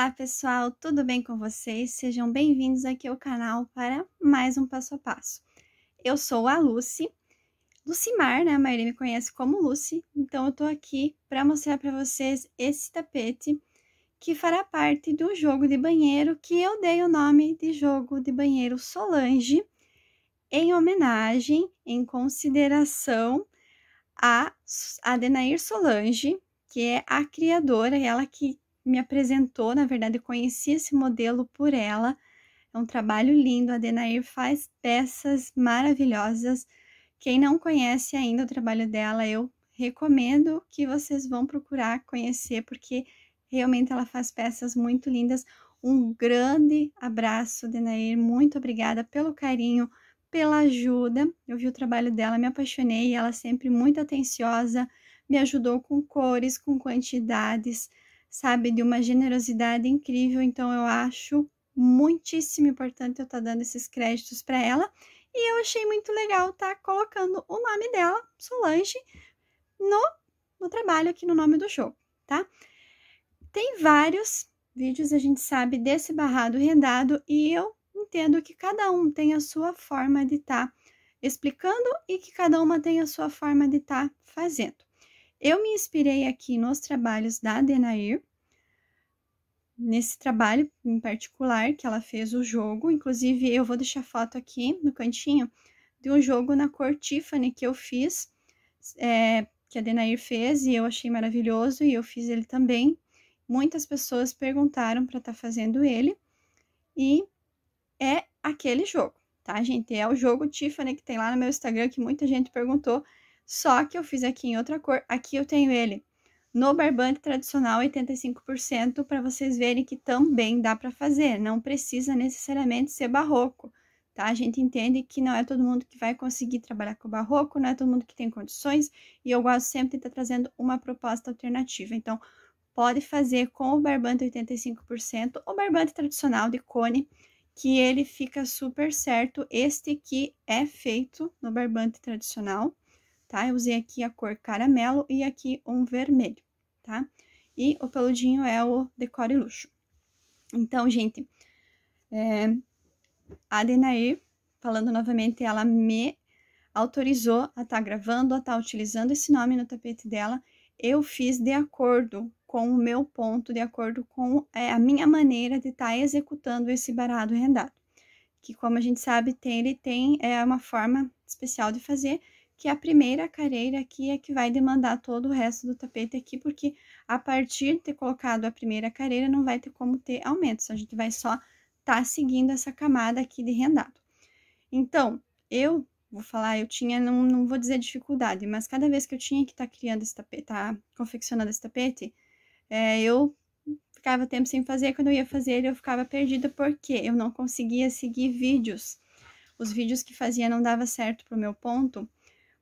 Olá pessoal, tudo bem com vocês? Sejam bem-vindos aqui ao canal para mais um passo a passo. Eu sou a Lucy, Lucimar, né? A maioria me conhece como Lucy, então eu tô aqui para mostrar para vocês esse tapete que fará parte do jogo de banheiro que eu dei o nome de jogo de banheiro Solange em homenagem, em consideração a Adenair Solange, que é a criadora, ela que me apresentou, na verdade, conheci esse modelo por ela. É um trabalho lindo, a Denair faz peças maravilhosas. Quem não conhece ainda o trabalho dela, eu recomendo que vocês vão procurar conhecer, porque realmente ela faz peças muito lindas. Um grande abraço, Denair, muito obrigada pelo carinho, pela ajuda. Eu vi o trabalho dela, me apaixonei, ela sempre muito atenciosa, me ajudou com cores, com quantidades sabe, de uma generosidade incrível. Então eu acho muitíssimo importante eu estar tá dando esses créditos para ela. E eu achei muito legal estar tá colocando o nome dela, Solange, no, no trabalho aqui no nome do jogo, tá? Tem vários vídeos, a gente sabe, desse barrado rendado e eu entendo que cada um tem a sua forma de estar tá explicando e que cada uma tem a sua forma de estar tá fazendo. Eu me inspirei aqui nos trabalhos da Denair, nesse trabalho em particular que ela fez o jogo. Inclusive, eu vou deixar foto aqui no cantinho de um jogo na cor Tiffany que eu fiz, é, que a Denair fez e eu achei maravilhoso e eu fiz ele também. Muitas pessoas perguntaram para estar tá fazendo ele e é aquele jogo, tá, gente? É o jogo Tiffany que tem lá no meu Instagram que muita gente perguntou só que eu fiz aqui em outra cor. Aqui eu tenho ele no barbante tradicional 85% para vocês verem que também dá para fazer, não precisa necessariamente ser barroco, tá? A gente entende que não é todo mundo que vai conseguir trabalhar com barroco, não é todo mundo que tem condições, e eu gosto sempre de estar tá trazendo uma proposta alternativa. Então, pode fazer com o barbante 85%, o barbante tradicional de cone, que ele fica super certo. Este aqui é feito no barbante tradicional tá? Eu usei aqui a cor caramelo e aqui um vermelho, tá? E o peludinho é o decore luxo. Então, gente, é, a Denair, falando novamente, ela me autorizou a estar tá gravando, a estar tá utilizando esse nome no tapete dela. Eu fiz de acordo com o meu ponto, de acordo com é, a minha maneira de estar tá executando esse barado rendado. Que, como a gente sabe, tem, ele tem é, uma forma especial de fazer, que é a primeira careira aqui é que vai demandar todo o resto do tapete aqui, porque a partir de ter colocado a primeira careira, não vai ter como ter aumentos, a gente vai só tá seguindo essa camada aqui de rendado. Então, eu vou falar, eu tinha, não, não vou dizer dificuldade, mas cada vez que eu tinha que estar tá criando esse tapete, tá confeccionando esse tapete, é, eu ficava tempo sem fazer, quando eu ia fazer ele eu ficava perdida porque eu não conseguia seguir vídeos. Os vídeos que fazia não dava certo pro meu ponto,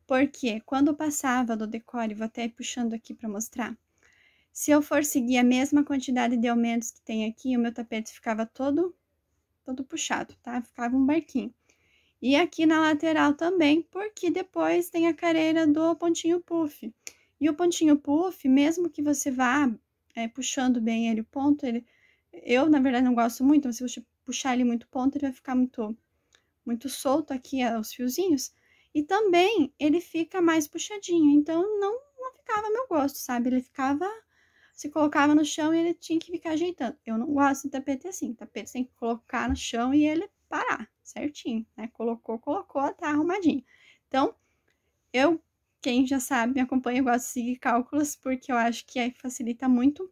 porque quando passava do decore, vou até ir puxando aqui para mostrar. Se eu for seguir a mesma quantidade de aumentos que tem aqui, o meu tapete ficava todo, todo puxado, tá? Ficava um barquinho. E aqui na lateral também, porque depois tem a careira do pontinho puff. E o pontinho puff, mesmo que você vá é, puxando bem ele o ponto, ele... Eu, na verdade, não gosto muito, mas se você puxar ele muito ponto, ele vai ficar muito, muito solto aqui, os fiozinhos. E também ele fica mais puxadinho, então não, não ficava meu gosto, sabe? Ele ficava, se colocava no chão e ele tinha que ficar ajeitando. Eu não gosto de tapete assim, tapete tem que colocar no chão e ele parar, certinho, né? Colocou, colocou, tá arrumadinho. Então, eu, quem já sabe, me acompanha, eu gosto de seguir cálculos, porque eu acho que aí facilita muito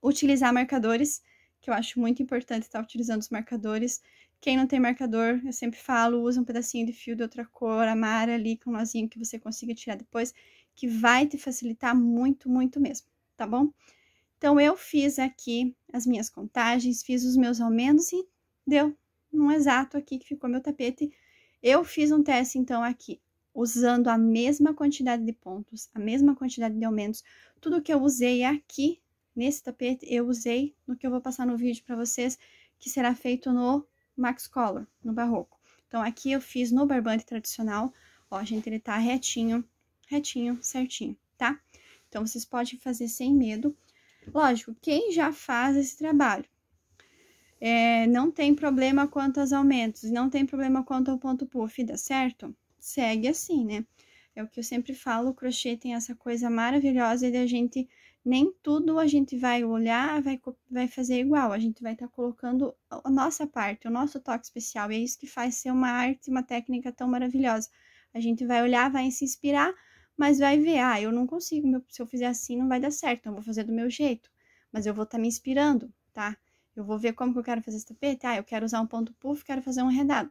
utilizar marcadores, que eu acho muito importante estar utilizando os marcadores. Quem não tem marcador, eu sempre falo, usa um pedacinho de fio de outra cor, amara ali com um nozinho que você consiga tirar depois, que vai te facilitar muito, muito mesmo, tá bom? Então, eu fiz aqui as minhas contagens, fiz os meus aumentos e deu um exato aqui que ficou meu tapete. Eu fiz um teste, então, aqui, usando a mesma quantidade de pontos, a mesma quantidade de aumentos. Tudo que eu usei aqui, nesse tapete, eu usei no que eu vou passar no vídeo para vocês, que será feito no Max Collar, no barroco. Então, aqui eu fiz no barbante tradicional, ó, gente, ele tá retinho, retinho, certinho, tá? Então, vocês podem fazer sem medo. Lógico, quem já faz esse trabalho, é, não tem problema quanto aos aumentos, não tem problema quanto ao ponto puff, dá certo? Segue assim, né? É o que eu sempre falo, o crochê tem essa coisa maravilhosa de a gente nem tudo a gente vai olhar, vai, vai fazer igual. A gente vai estar tá colocando a nossa parte, o nosso toque especial. E é isso que faz ser uma arte, uma técnica tão maravilhosa. A gente vai olhar, vai se inspirar, mas vai ver, ah, eu não consigo, meu, se eu fizer assim não vai dar certo, então eu vou fazer do meu jeito. Mas eu vou estar tá me inspirando, tá? Eu vou ver como que eu quero fazer esse tapete. Ah, eu quero usar um ponto puff, quero fazer um redado.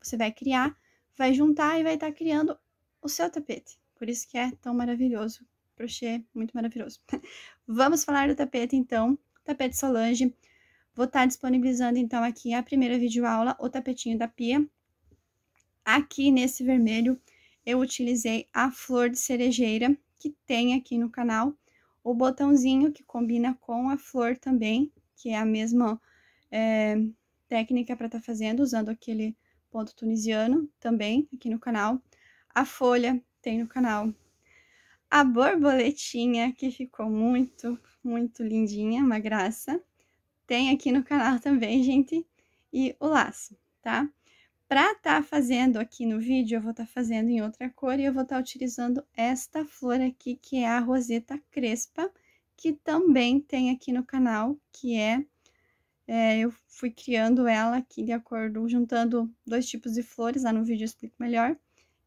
Você vai criar, vai juntar e vai estar tá criando o seu tapete. Por isso que é tão maravilhoso crochê, muito maravilhoso. Vamos falar do tapete, então, tapete Solange. Vou estar tá disponibilizando, então, aqui a primeira videoaula, o tapetinho da pia. Aqui nesse vermelho, eu utilizei a flor de cerejeira, que tem aqui no canal. O botãozinho, que combina com a flor também, que é a mesma é, técnica para estar tá fazendo, usando aquele ponto tunisiano também aqui no canal. A folha tem no canal a borboletinha, que ficou muito, muito lindinha, uma graça. Tem aqui no canal também, gente, e o laço, tá? Pra tá fazendo aqui no vídeo, eu vou tá fazendo em outra cor e eu vou tá utilizando esta flor aqui, que é a roseta crespa, que também tem aqui no canal, que é, é eu fui criando ela aqui de acordo, juntando dois tipos de flores, lá no vídeo eu explico melhor.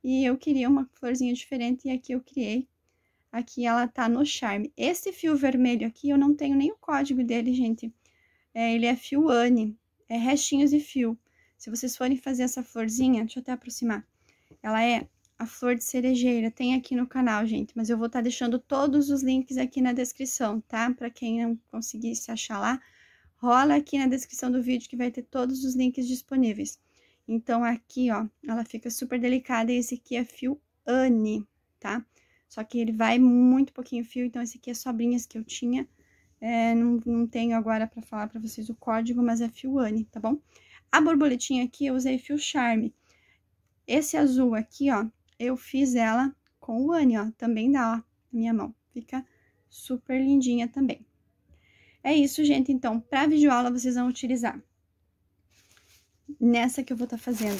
E eu queria uma florzinha diferente e aqui eu criei Aqui ela tá no Charme. Esse fio vermelho aqui, eu não tenho nem o código dele, gente. É, ele é fio Anne, é restinhos de fio. Se vocês forem fazer essa florzinha, deixa eu até aproximar. Ela é a flor de cerejeira, tem aqui no canal, gente. Mas eu vou estar tá deixando todos os links aqui na descrição, tá? Pra quem não conseguir se achar lá, rola aqui na descrição do vídeo que vai ter todos os links disponíveis. Então, aqui, ó, ela fica super delicada e esse aqui é fio Anne, tá? Só que ele vai muito pouquinho fio, então esse aqui é sobrinhas que eu tinha. É, não, não tenho agora pra falar pra vocês o código, mas é fio Anne, tá bom? A borboletinha aqui eu usei fio Charme. Esse azul aqui, ó, eu fiz ela com o Anne, ó, também dá, ó, na minha mão. Fica super lindinha também. É isso, gente, então, pra videoaula vocês vão utilizar nessa que eu vou estar tá fazendo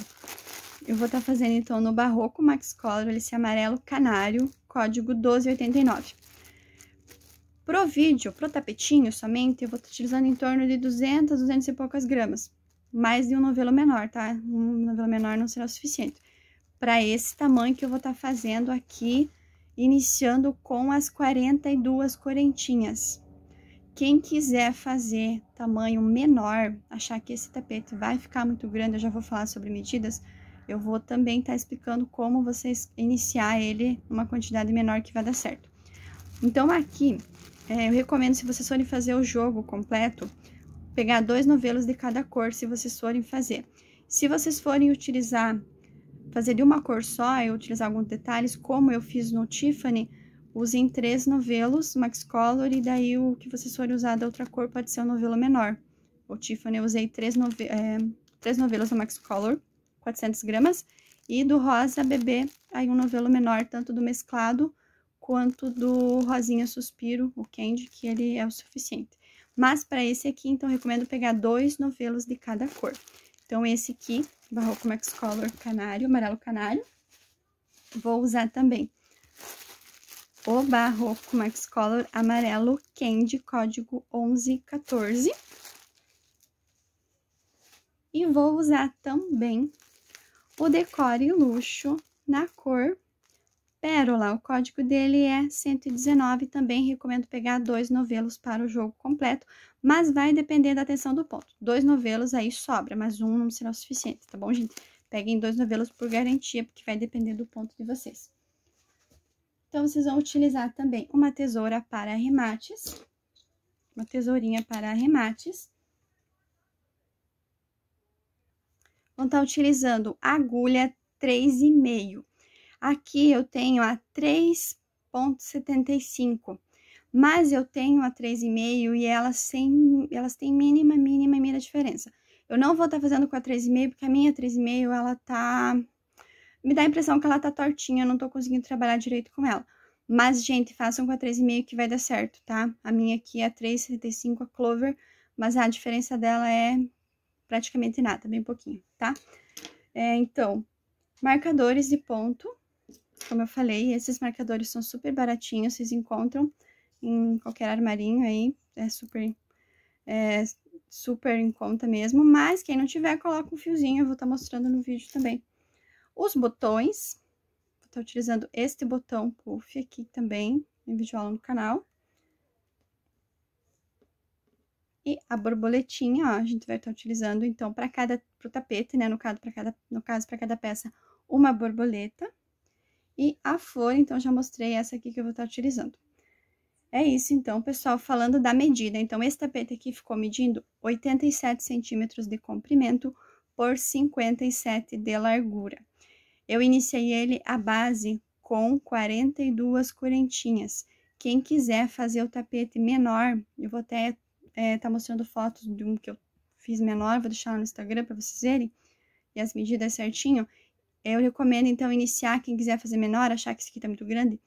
eu vou estar tá fazendo, então, no Barroco Max Color, esse amarelo canário, código 1289. Pro vídeo, pro tapetinho somente, eu vou estar tá utilizando em torno de 200, 200 e poucas gramas. Mais de um novelo menor, tá? Um novelo menor não será o suficiente. Para esse tamanho que eu vou estar tá fazendo aqui, iniciando com as 42 correntinhas. Quem quiser fazer tamanho menor, achar que esse tapete vai ficar muito grande, eu já vou falar sobre medidas eu vou também estar tá explicando como vocês iniciar ele numa quantidade menor que vai dar certo. Então, aqui, é, eu recomendo, se vocês forem fazer o jogo completo, pegar dois novelos de cada cor, se vocês forem fazer. Se vocês forem utilizar, fazer de uma cor só e utilizar alguns detalhes, como eu fiz no Tiffany, usem três novelos Max Color e daí o que vocês forem usar da outra cor pode ser um novelo menor. O Tiffany eu usei três, nove é, três novelos do Max Color 400 gramas. E do rosa bebê, aí um novelo menor, tanto do mesclado quanto do rosinha suspiro, o candy, que ele é o suficiente. Mas para esse aqui, então, recomendo pegar dois novelos de cada cor. Então, esse aqui, Barroco Max Color Canário, amarelo canário, vou usar também o Barroco Max Color amarelo candy, código 1114. E vou usar também o Decore Luxo na cor Pérola. O código dele é 119, também recomendo pegar dois novelos para o jogo completo, mas vai depender da atenção do ponto. Dois novelos aí sobra, mas um não será o suficiente, tá bom, gente? Peguem dois novelos por garantia, porque vai depender do ponto de vocês. Então, vocês vão utilizar também uma tesoura para arremates, uma tesourinha para arremates, vão estar tá utilizando agulha 3,5. Aqui eu tenho a 3,75, mas eu tenho a 3,5 e elas, sem, elas têm mínima, mínima, mínima diferença. Eu não vou estar tá fazendo com a 3,5, porque a minha 3,5, ela tá... Me dá a impressão que ela tá tortinha, eu não tô conseguindo trabalhar direito com ela. Mas, gente, façam com a 3,5 que vai dar certo, tá? A minha aqui é 3,75, a Clover, mas a diferença dela é praticamente nada, bem pouquinho tá? É, então, marcadores de ponto, como eu falei, esses marcadores são super baratinhos, vocês encontram em qualquer armarinho aí, é super, é, super em conta mesmo, mas quem não tiver, coloca um fiozinho, eu vou estar tá mostrando no vídeo também. Os botões, vou estar tá utilizando este botão puff aqui também, em vídeo aula no canal. E a borboletinha, ó, a gente vai estar tá utilizando, então, para cada, pro tapete, né, no caso, para cada, no caso, para cada peça, uma borboleta. E a flor, então, já mostrei essa aqui que eu vou estar tá utilizando. É isso, então, pessoal, falando da medida. Então, esse tapete aqui ficou medindo 87 centímetros de comprimento por 57 de largura. Eu iniciei ele a base com 42 correntinhas. Quem quiser fazer o tapete menor, eu vou até é, tá mostrando fotos de um que eu fiz menor, vou deixar no Instagram para vocês verem, e as medidas certinho. Eu recomendo, então, iniciar, quem quiser fazer menor, achar que esse aqui tá muito grande,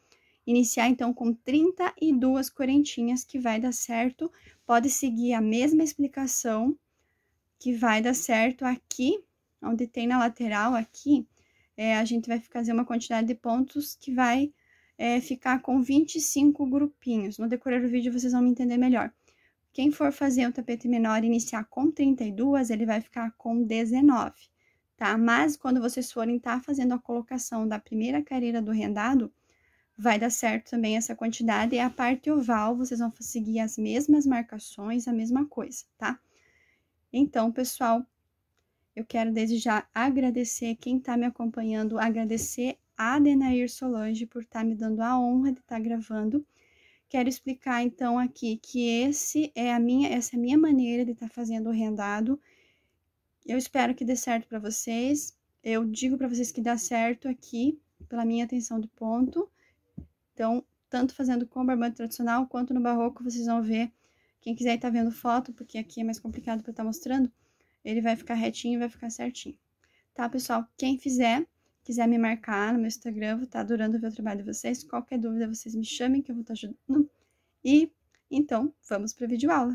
iniciar, então, com 32 correntinhas, que vai dar certo. Pode seguir a mesma explicação, que vai dar certo aqui, onde tem na lateral aqui, é, a gente vai fazer uma quantidade de pontos que vai é, ficar com 25 grupinhos. No decorrer do vídeo, vocês vão me entender melhor. Quem for fazer o tapete menor iniciar com 32, ele vai ficar com 19, tá? Mas quando vocês forem estar tá fazendo a colocação da primeira carreira do rendado, vai dar certo também essa quantidade. E a parte oval, vocês vão seguir as mesmas marcações, a mesma coisa, tá? Então, pessoal, eu quero desde já agradecer quem tá me acompanhando, agradecer a Denair Solange por estar tá me dando a honra de estar tá gravando Quero explicar então aqui que esse é a minha, essa é a minha maneira de estar tá fazendo o rendado. Eu espero que dê certo para vocês. Eu digo para vocês que dá certo aqui pela minha atenção de ponto. Então, tanto fazendo com o barbante tradicional quanto no barroco, vocês vão ver. Quem quiser estar tá vendo foto, porque aqui é mais complicado para estar tá mostrando, ele vai ficar retinho, vai ficar certinho. Tá, pessoal? Quem fizer, quiser me marcar no meu Instagram, vou estar tá adorando ver o trabalho de vocês. Qualquer dúvida, vocês me chamem que eu vou estar tá ajudando. E então, vamos para a videoaula.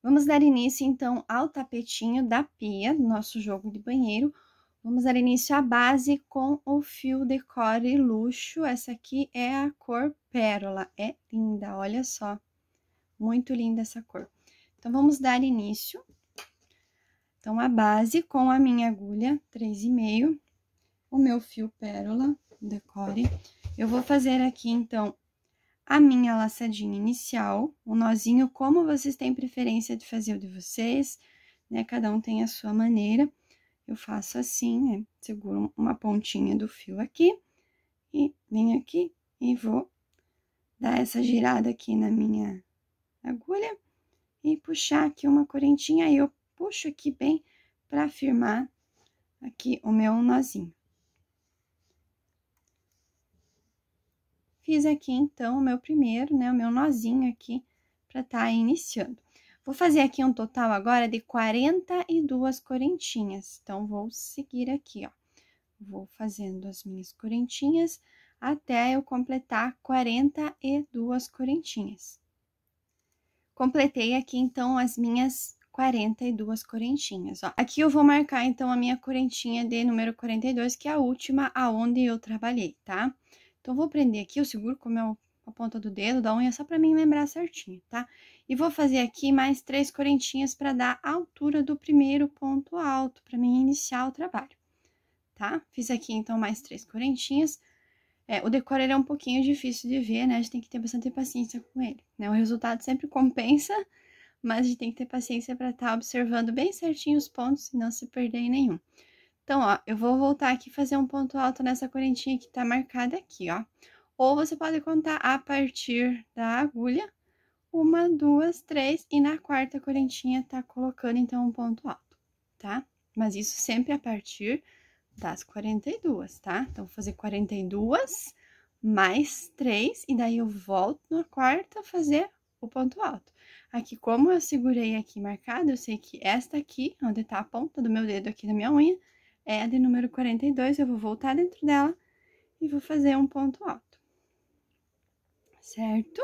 Vamos dar início então ao tapetinho da pia, nosso jogo de banheiro. Vamos dar início à base com o fio decore luxo. Essa aqui é a cor pérola, é linda, olha só. Muito linda essa cor. Então, vamos dar início. Então, a base com a minha agulha 3,5, o meu fio pérola, decore. Eu vou fazer aqui, então, a minha laçadinha inicial, o um nozinho, como vocês têm preferência de fazer o de vocês, né? Cada um tem a sua maneira. Eu faço assim, né? Seguro uma pontinha do fio aqui, e venho aqui e vou dar essa girada aqui na minha agulha e puxar aqui uma correntinha, aí eu puxo aqui bem para firmar aqui o meu nozinho. Fiz aqui, então, o meu primeiro, né, o meu nozinho aqui, para estar tá iniciando. Vou fazer aqui um total agora de 42 correntinhas, então, vou seguir aqui, ó. Vou fazendo as minhas correntinhas até eu completar 42 correntinhas. Completei aqui, então, as minhas 42 correntinhas, ó. Aqui eu vou marcar, então, a minha correntinha de número 42, que é a última aonde eu trabalhei, tá? Tá? Então, vou prender aqui, eu seguro com a ponta do dedo da unha, só pra mim lembrar certinho, tá? E vou fazer aqui mais três correntinhas pra dar a altura do primeiro ponto alto, pra mim iniciar o trabalho, tá? Fiz aqui, então, mais três correntinhas. É, o decor, ele é um pouquinho difícil de ver, né? A gente tem que ter bastante paciência com ele, né? O resultado sempre compensa, mas a gente tem que ter paciência pra estar tá observando bem certinho os pontos e não se perder em nenhum. Então, ó, eu vou voltar aqui e fazer um ponto alto nessa correntinha que tá marcada aqui, ó. Ou você pode contar a partir da agulha. Uma, duas, três, e na quarta correntinha tá colocando, então, um ponto alto, tá? Mas isso sempre a partir das 42, tá? Então, vou fazer 42 mais três, e daí eu volto na quarta fazer o ponto alto. Aqui, como eu segurei aqui marcado, eu sei que esta aqui, onde tá a ponta do meu dedo aqui da minha unha, é a de número 42, eu vou voltar dentro dela e vou fazer um ponto alto, certo?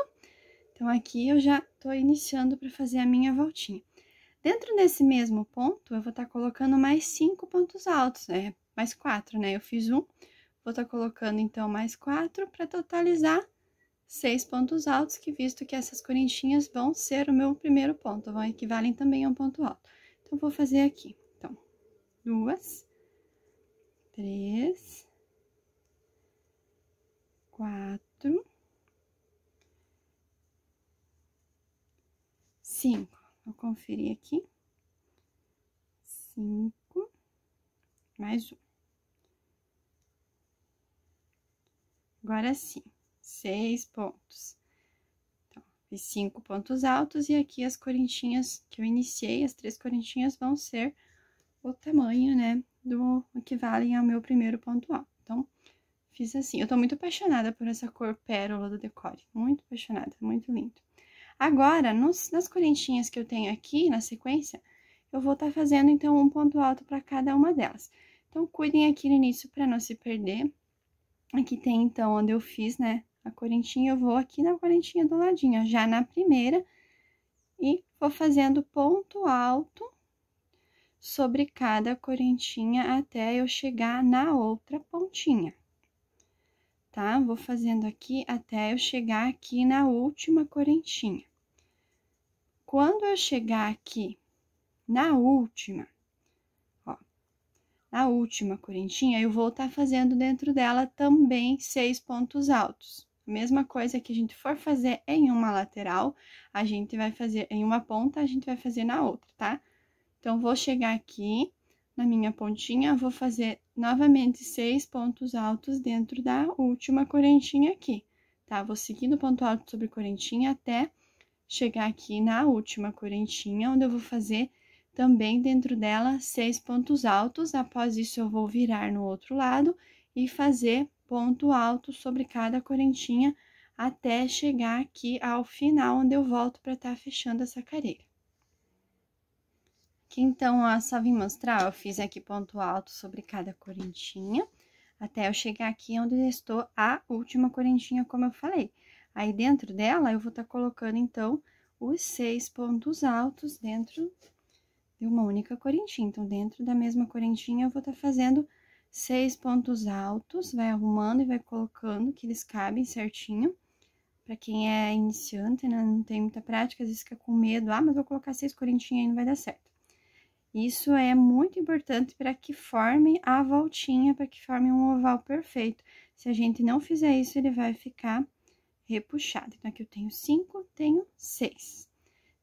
Então, aqui eu já tô iniciando para fazer a minha voltinha. Dentro desse mesmo ponto, eu vou estar tá colocando mais cinco pontos altos, é, mais quatro, né? Eu fiz um, vou estar tá colocando, então, mais quatro para totalizar seis pontos altos, que visto que essas correntinhas vão ser o meu primeiro ponto, vão equivalem também a um ponto alto. Então, vou fazer aqui. Então, duas, três, quatro, cinco. Vou conferir aqui. Cinco, mais um. Agora sim, seis pontos. Então, fiz cinco pontos altos e aqui as corintinhas que eu iniciei, as três corintinhas vão ser o tamanho, né, do equivalem ao meu primeiro ponto alto. Então, fiz assim. Eu tô muito apaixonada por essa cor pérola do decore. Muito apaixonada, muito lindo. Agora, nos, nas correntinhas que eu tenho aqui, na sequência, eu vou estar tá fazendo, então, um ponto alto para cada uma delas. Então, cuidem aqui no início para não se perder. Aqui tem, então, onde eu fiz, né, a correntinha. Eu vou aqui na correntinha do ladinho, ó, já na primeira. E vou fazendo ponto alto sobre cada correntinha até eu chegar na outra pontinha, tá? Vou fazendo aqui até eu chegar aqui na última correntinha. Quando eu chegar aqui na última, ó, na última correntinha, eu vou estar tá fazendo dentro dela também seis pontos altos. mesma coisa que a gente for fazer em uma lateral, a gente vai fazer em uma ponta, a gente vai fazer na outra, tá? Então, vou chegar aqui na minha pontinha, vou fazer novamente seis pontos altos dentro da última correntinha aqui, tá? Vou seguindo ponto alto sobre correntinha até chegar aqui na última correntinha, onde eu vou fazer também dentro dela seis pontos altos. Após isso, eu vou virar no outro lado e fazer ponto alto sobre cada correntinha até chegar aqui ao final, onde eu volto para estar tá fechando essa carreira que então a vim mostrar, eu fiz aqui ponto alto sobre cada correntinha, até eu chegar aqui onde estou a última correntinha, como eu falei. Aí, dentro dela, eu vou estar tá colocando, então, os seis pontos altos dentro de uma única correntinha. Então, dentro da mesma correntinha, eu vou estar tá fazendo seis pontos altos, vai arrumando e vai colocando, que eles cabem certinho. Pra quem é iniciante, né, não tem muita prática, às vezes fica com medo, ah, mas vou colocar seis correntinhas e não vai dar certo. Isso é muito importante para que forme a voltinha, para que forme um oval perfeito. Se a gente não fizer isso, ele vai ficar repuxado. Então, aqui eu tenho cinco, tenho seis.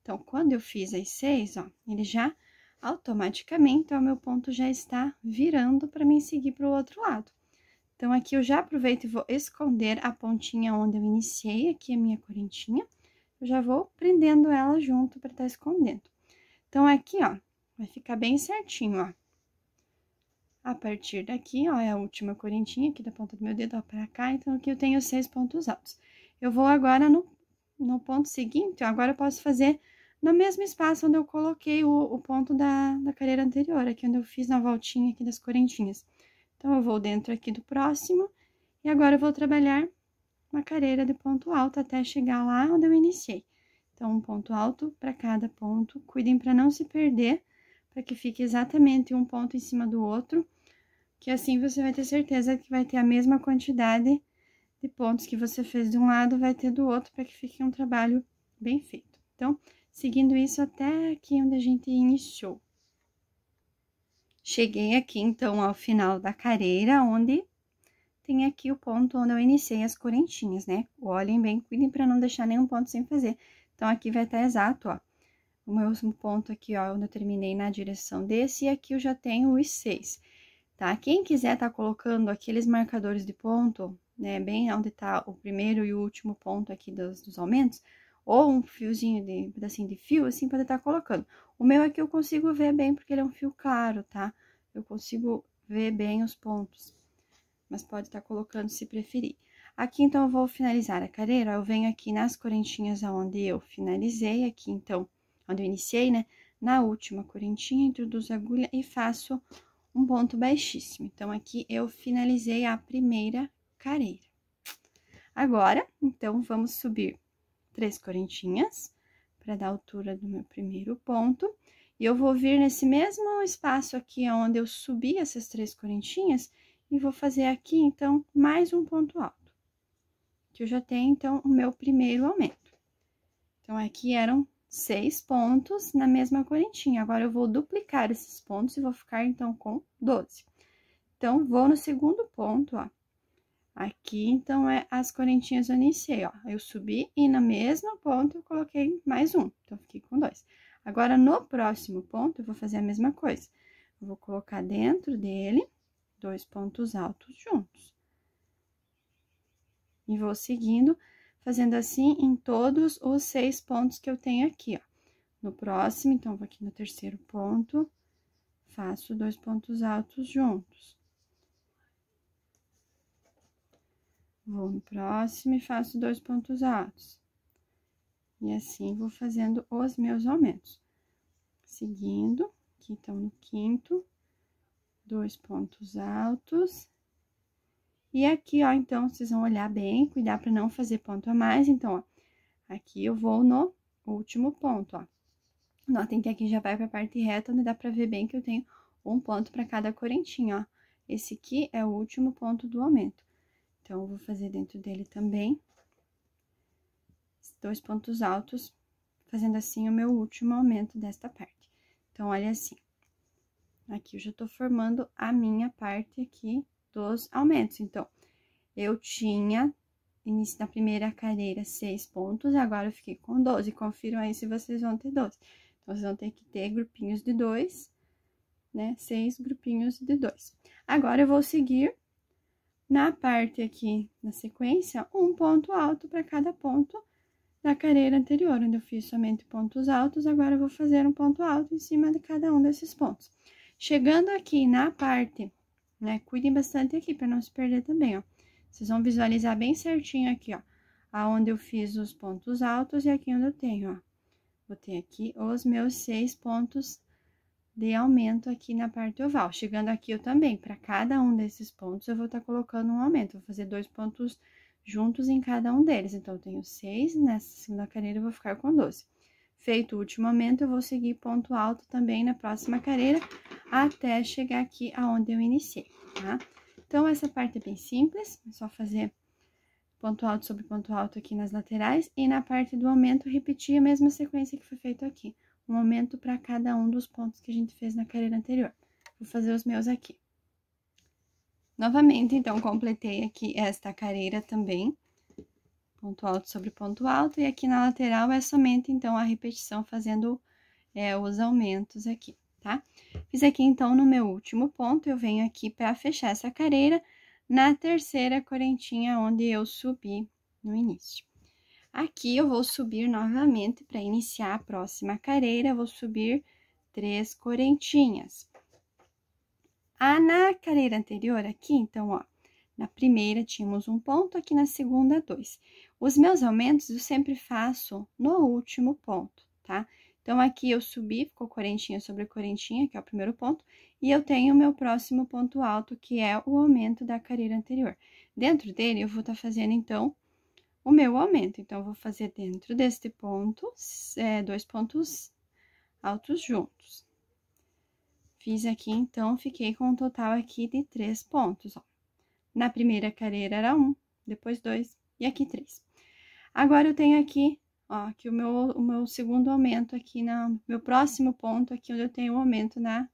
Então, quando eu fiz as seis, ó, ele já automaticamente, o meu ponto já está virando para mim seguir para o outro lado. Então, aqui eu já aproveito e vou esconder a pontinha onde eu iniciei, aqui a minha correntinha. Eu já vou prendendo ela junto para estar tá escondendo. Então, aqui, ó, Vai ficar bem certinho, ó. A partir daqui, ó, é a última correntinha aqui da ponta do meu dedo, ó, pra cá. Então, aqui eu tenho seis pontos altos. Eu vou agora no, no ponto seguinte, agora eu posso fazer no mesmo espaço onde eu coloquei o, o ponto da, da carreira anterior, aqui onde eu fiz na voltinha aqui das correntinhas. Então, eu vou dentro aqui do próximo e agora eu vou trabalhar uma carreira de ponto alto até chegar lá onde eu iniciei. Então, um ponto alto para cada ponto. Cuidem para não se perder para que fique exatamente um ponto em cima do outro, que assim você vai ter certeza que vai ter a mesma quantidade de pontos que você fez de um lado, vai ter do outro, para que fique um trabalho bem feito. Então, seguindo isso até aqui onde a gente iniciou. Cheguei aqui, então, ao final da careira, onde tem aqui o ponto onde eu iniciei as correntinhas, né? Olhem bem, cuidem para não deixar nenhum ponto sem fazer. Então, aqui vai estar exato, ó o mesmo ponto aqui, ó, eu determinei na direção desse, e aqui eu já tenho os seis, tá? Quem quiser tá colocando aqueles marcadores de ponto, né, bem onde tá o primeiro e o último ponto aqui dos, dos aumentos, ou um fiozinho de, um pedacinho de fio, assim, para estar tá colocando. O meu aqui é eu consigo ver bem, porque ele é um fio claro, tá? Eu consigo ver bem os pontos, mas pode estar tá colocando se preferir. Aqui, então, eu vou finalizar a cadeira, eu venho aqui nas correntinhas aonde eu finalizei, aqui, então, quando eu iniciei, né? Na última correntinha, introduzo a agulha e faço um ponto baixíssimo. Então, aqui eu finalizei a primeira careira. Agora, então, vamos subir três correntinhas para dar a altura do meu primeiro ponto. E eu vou vir nesse mesmo espaço aqui onde eu subi essas três correntinhas e vou fazer aqui, então, mais um ponto alto. Que eu já tenho, então, o meu primeiro aumento. Então, aqui eram seis pontos na mesma correntinha. Agora, eu vou duplicar esses pontos e vou ficar, então, com 12. Então, vou no segundo ponto, ó. Aqui, então, é as correntinhas eu iniciei, ó. Eu subi e na mesma ponta eu coloquei mais um, então, fiquei com dois. Agora, no próximo ponto, eu vou fazer a mesma coisa. Eu vou colocar dentro dele dois pontos altos juntos. E vou seguindo fazendo assim em todos os seis pontos que eu tenho aqui, ó. No próximo, então, vou aqui no terceiro ponto, faço dois pontos altos juntos. Vou no próximo e faço dois pontos altos. E assim, vou fazendo os meus aumentos. Seguindo, aqui então no quinto, dois pontos altos e aqui, ó, então, vocês vão olhar bem, cuidar para não fazer ponto a mais. Então, ó, aqui eu vou no último ponto, ó. Notem que aqui já vai para a parte reta, onde dá para ver bem que eu tenho um ponto para cada correntinha, ó. Esse aqui é o último ponto do aumento. Então, eu vou fazer dentro dele também. Dois pontos altos, fazendo assim o meu último aumento desta parte. Então, olha assim. Aqui eu já tô formando a minha parte aqui dos aumentos. Então, eu tinha início da primeira carreira seis pontos, agora eu fiquei com 12. Confiram aí se vocês vão ter 12. Então, vocês vão ter que ter grupinhos de dois, né? Seis grupinhos de dois. Agora, eu vou seguir na parte aqui, na sequência, um ponto alto para cada ponto da carreira anterior, onde eu fiz somente pontos altos, agora eu vou fazer um ponto alto em cima de cada um desses pontos. Chegando aqui na parte né? Cuidem bastante aqui para não se perder também, ó. Vocês vão visualizar bem certinho aqui, ó, aonde eu fiz os pontos altos e aqui onde eu tenho, ó. ter aqui os meus seis pontos de aumento aqui na parte oval. Chegando aqui, eu também, para cada um desses pontos, eu vou estar tá colocando um aumento. Vou fazer dois pontos juntos em cada um deles. Então, eu tenho seis, nessa segunda carreira eu vou ficar com doze feito o último aumento, eu vou seguir ponto alto também na próxima carreira, até chegar aqui aonde eu iniciei, tá? Então, essa parte é bem simples, é só fazer ponto alto sobre ponto alto aqui nas laterais, e na parte do aumento, repetir a mesma sequência que foi feito aqui, um aumento para cada um dos pontos que a gente fez na carreira anterior. Vou fazer os meus aqui. Novamente, então, completei aqui esta carreira também, ponto alto sobre ponto alto, e aqui na lateral é somente, então, a repetição fazendo é, os aumentos aqui, tá? Fiz aqui, então, no meu último ponto, eu venho aqui para fechar essa careira na terceira correntinha onde eu subi no início. Aqui eu vou subir novamente para iniciar a próxima careira, vou subir três correntinhas. Ah, na careira anterior aqui, então, ó, na primeira tínhamos um ponto, aqui na segunda dois. Os meus aumentos eu sempre faço no último ponto, tá? Então, aqui eu subi, ficou correntinha sobre correntinha, que é o primeiro ponto, e eu tenho o meu próximo ponto alto, que é o aumento da carreira anterior. Dentro dele, eu vou estar tá fazendo, então, o meu aumento. Então, eu vou fazer dentro deste ponto, é, dois pontos altos juntos. Fiz aqui, então, fiquei com um total aqui de três pontos, ó. Na primeira carreira era um, depois dois, e aqui três. Agora eu tenho aqui, ó, que o meu, o meu segundo aumento aqui na... Meu próximo ponto aqui, onde eu tenho o um aumento na... Né,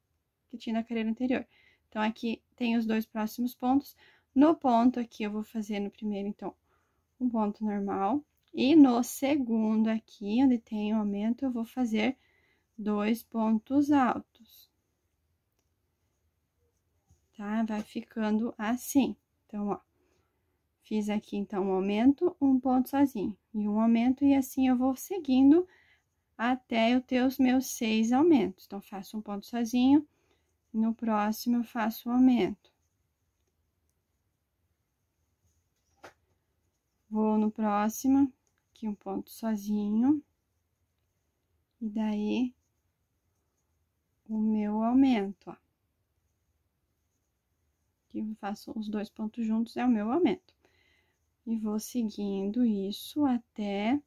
que tinha na carreira anterior. Então, aqui tem os dois próximos pontos. No ponto aqui, eu vou fazer no primeiro, então, um ponto normal. E no segundo aqui, onde tem o um aumento, eu vou fazer dois pontos altos. Tá? Vai ficando assim. Então, ó. Fiz aqui, então, um aumento, um ponto sozinho, e um aumento, e assim eu vou seguindo até eu ter os meus seis aumentos. Então, faço um ponto sozinho, no próximo eu faço o um aumento. Vou no próximo, aqui um ponto sozinho, e daí, o meu aumento, ó. Aqui eu faço os dois pontos juntos, é o meu aumento e vou seguindo isso até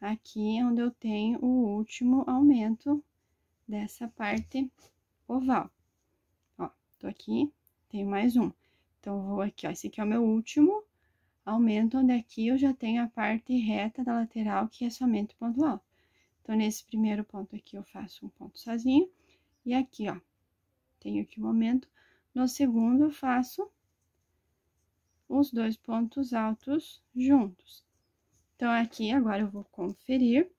aqui onde eu tenho o último aumento dessa parte oval. Ó, tô aqui, tenho mais um. Então, vou aqui, ó, esse aqui é o meu último aumento, onde aqui eu já tenho a parte reta da lateral, que é somente ponto alto. Então, nesse primeiro ponto aqui, eu faço um ponto sozinho, e aqui, ó, tenho aqui o um aumento. No segundo, eu faço os dois pontos altos juntos. Então, aqui agora eu vou conferir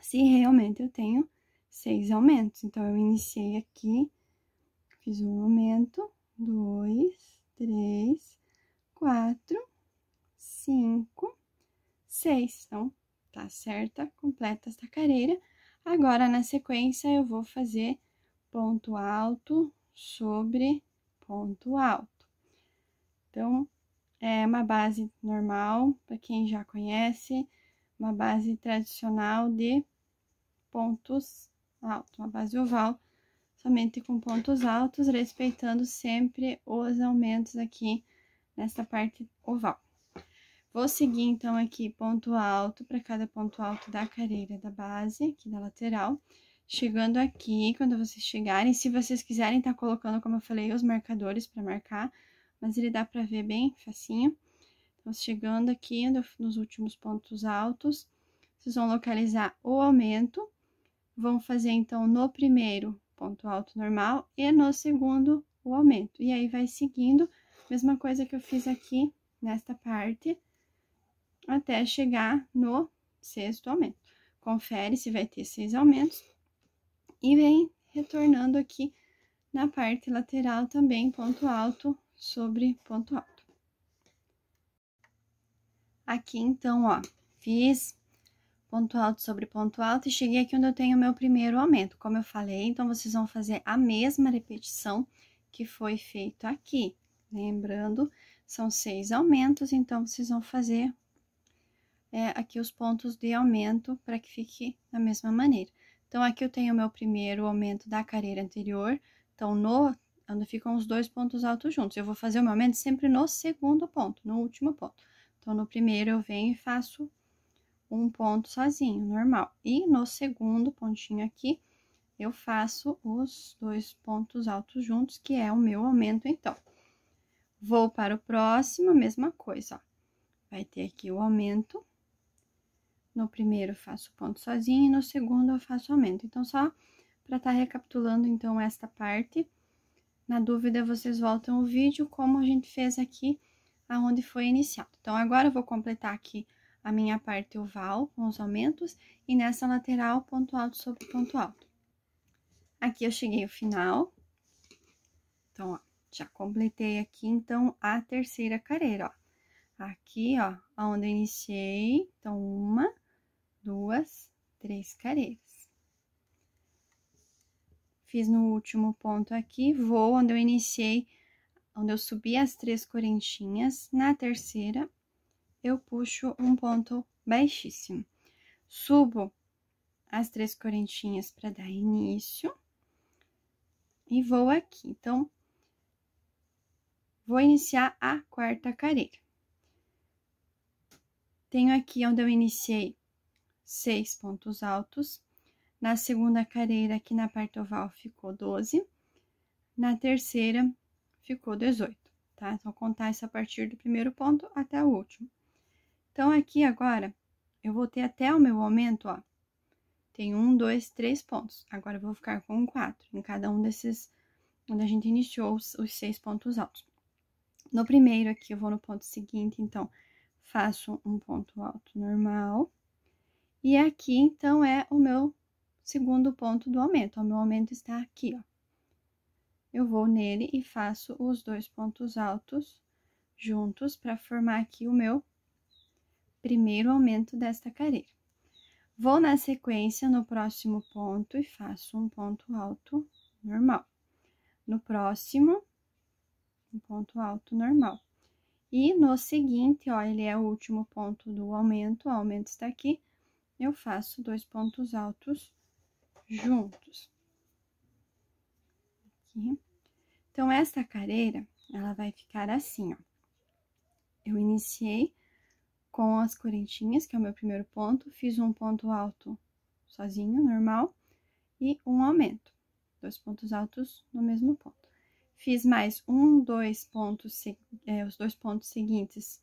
se realmente eu tenho seis aumentos. Então, eu iniciei aqui, fiz um aumento, dois, três, quatro, cinco, seis. Então, tá certa, completa esta carreira. Agora, na sequência, eu vou fazer ponto alto sobre ponto alto. Então, é uma base normal, para quem já conhece, uma base tradicional de pontos altos, uma base oval, somente com pontos altos, respeitando sempre os aumentos aqui nesta parte oval. Vou seguir, então, aqui ponto alto para cada ponto alto da carreira da base, aqui na lateral. Chegando aqui, quando vocês chegarem, se vocês quiserem estar tá colocando, como eu falei, os marcadores para marcar, mas ele dá para ver bem facinho. Então, chegando aqui nos últimos pontos altos, vocês vão localizar o aumento, vão fazer então no primeiro ponto alto normal e no segundo o aumento. E aí vai seguindo, mesma coisa que eu fiz aqui nesta parte, até chegar no sexto aumento. Confere se vai ter seis aumentos e vem retornando aqui na parte lateral também, ponto alto sobre ponto alto. Aqui, então, ó, fiz ponto alto sobre ponto alto e cheguei aqui onde eu tenho o meu primeiro aumento. Como eu falei, então, vocês vão fazer a mesma repetição que foi feito aqui. Lembrando, são seis aumentos, então, vocês vão fazer é, aqui os pontos de aumento para que fique da mesma maneira. Então, aqui eu tenho o meu primeiro aumento da carreira anterior. Então, no quando ficam os dois pontos altos juntos. Eu vou fazer o meu aumento sempre no segundo ponto, no último ponto. Então, no primeiro eu venho e faço um ponto sozinho, normal. E no segundo pontinho aqui, eu faço os dois pontos altos juntos, que é o meu aumento, então. Vou para o próximo, mesma coisa, ó. Vai ter aqui o aumento. No primeiro faço ponto sozinho e no segundo eu faço aumento. Então, só para estar tá recapitulando, então, esta parte... Na dúvida, vocês voltam o vídeo como a gente fez aqui, aonde foi iniciado. Então, agora eu vou completar aqui a minha parte oval com os aumentos e nessa lateral, ponto alto sobre ponto alto. Aqui eu cheguei ao final. Então, ó, já completei aqui, então, a terceira carreira, ó. Aqui, ó, aonde eu iniciei, então, uma, duas, três carreiras fiz no último ponto aqui, vou onde eu iniciei, onde eu subi as três correntinhas, na terceira, eu puxo um ponto baixíssimo. Subo as três correntinhas para dar início e vou aqui. Então, vou iniciar a quarta carreira. Tenho aqui onde eu iniciei seis pontos altos, na segunda carreira, aqui na parte oval, ficou 12. Na terceira, ficou 18, tá? Então, contar isso a partir do primeiro ponto até o último. Então, aqui agora, eu vou ter até o meu aumento, ó. Tem um, dois, três pontos. Agora, eu vou ficar com quatro em cada um desses, onde a gente iniciou os, os seis pontos altos. No primeiro aqui, eu vou no ponto seguinte, então, faço um ponto alto normal. E aqui, então, é o meu segundo ponto do aumento. O meu aumento está aqui, ó. Eu vou nele e faço os dois pontos altos juntos para formar aqui o meu primeiro aumento desta carreira. Vou na sequência no próximo ponto e faço um ponto alto normal. No próximo, um ponto alto normal. E no seguinte, ó, ele é o último ponto do aumento, o aumento está aqui, eu faço dois pontos altos juntos. Aqui. Então, essa careira, ela vai ficar assim, ó. Eu iniciei com as correntinhas, que é o meu primeiro ponto, fiz um ponto alto sozinho, normal, e um aumento, dois pontos altos no mesmo ponto. Fiz mais um, dois pontos, é, os dois pontos seguintes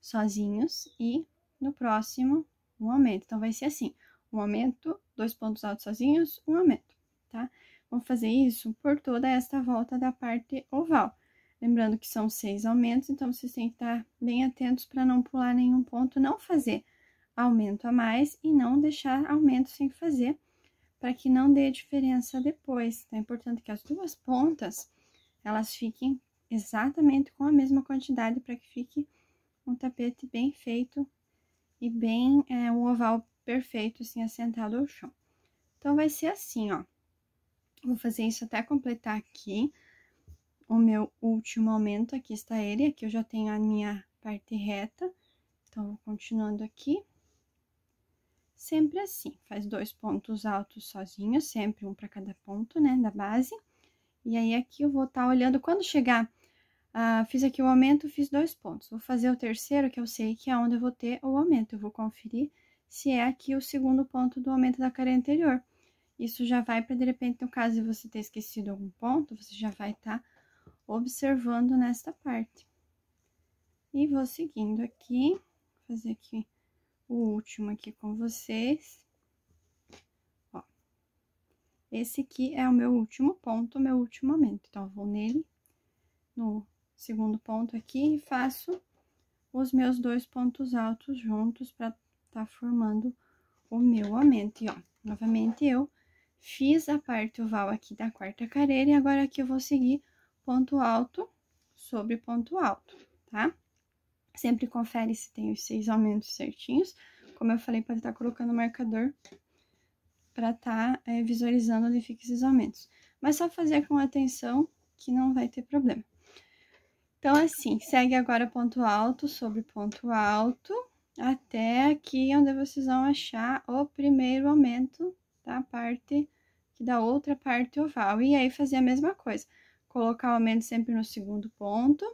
sozinhos, e no próximo, um aumento. Então, vai ser assim, um aumento, dois pontos altos sozinhos, um aumento, tá? Vamos fazer isso por toda esta volta da parte oval. Lembrando que são seis aumentos, então vocês têm que estar bem atentos para não pular nenhum ponto, não fazer aumento a mais e não deixar aumento sem fazer, para que não dê diferença depois. Então, é importante que as duas pontas, elas fiquem exatamente com a mesma quantidade, para que fique um tapete bem feito e bem é, um oval perfeito, assim, assentado ao chão. Então, vai ser assim, ó. Vou fazer isso até completar aqui o meu último aumento, aqui está ele, aqui eu já tenho a minha parte reta, então, continuando aqui. Sempre assim, faz dois pontos altos sozinho, sempre um para cada ponto, né, da base. E aí, aqui eu vou estar tá olhando, quando chegar, ah, fiz aqui o aumento, fiz dois pontos. Vou fazer o terceiro, que eu sei que é onde eu vou ter o aumento, eu vou conferir se é aqui o segundo ponto do aumento da carga anterior. Isso já vai para, de repente, no caso de você ter esquecido algum ponto, você já vai estar tá observando nesta parte. E vou seguindo aqui, vou fazer aqui o último aqui com vocês. Ó, esse aqui é o meu último ponto, o meu último aumento. Então, vou nele, no segundo ponto aqui, e faço os meus dois pontos altos juntos para tá formando o meu aumento. E, ó, novamente eu fiz a parte oval aqui da quarta carreira e agora aqui eu vou seguir ponto alto sobre ponto alto, tá? Sempre confere se tem os seis aumentos certinhos. Como eu falei, pode estar tá colocando o marcador para tá, é, visualizando onde fica esses aumentos. Mas só fazer com atenção que não vai ter problema. Então, assim, segue agora ponto alto sobre ponto alto, até aqui onde vocês vão achar o primeiro aumento da parte que da outra parte oval. E aí, fazer a mesma coisa, colocar o aumento sempre no segundo ponto,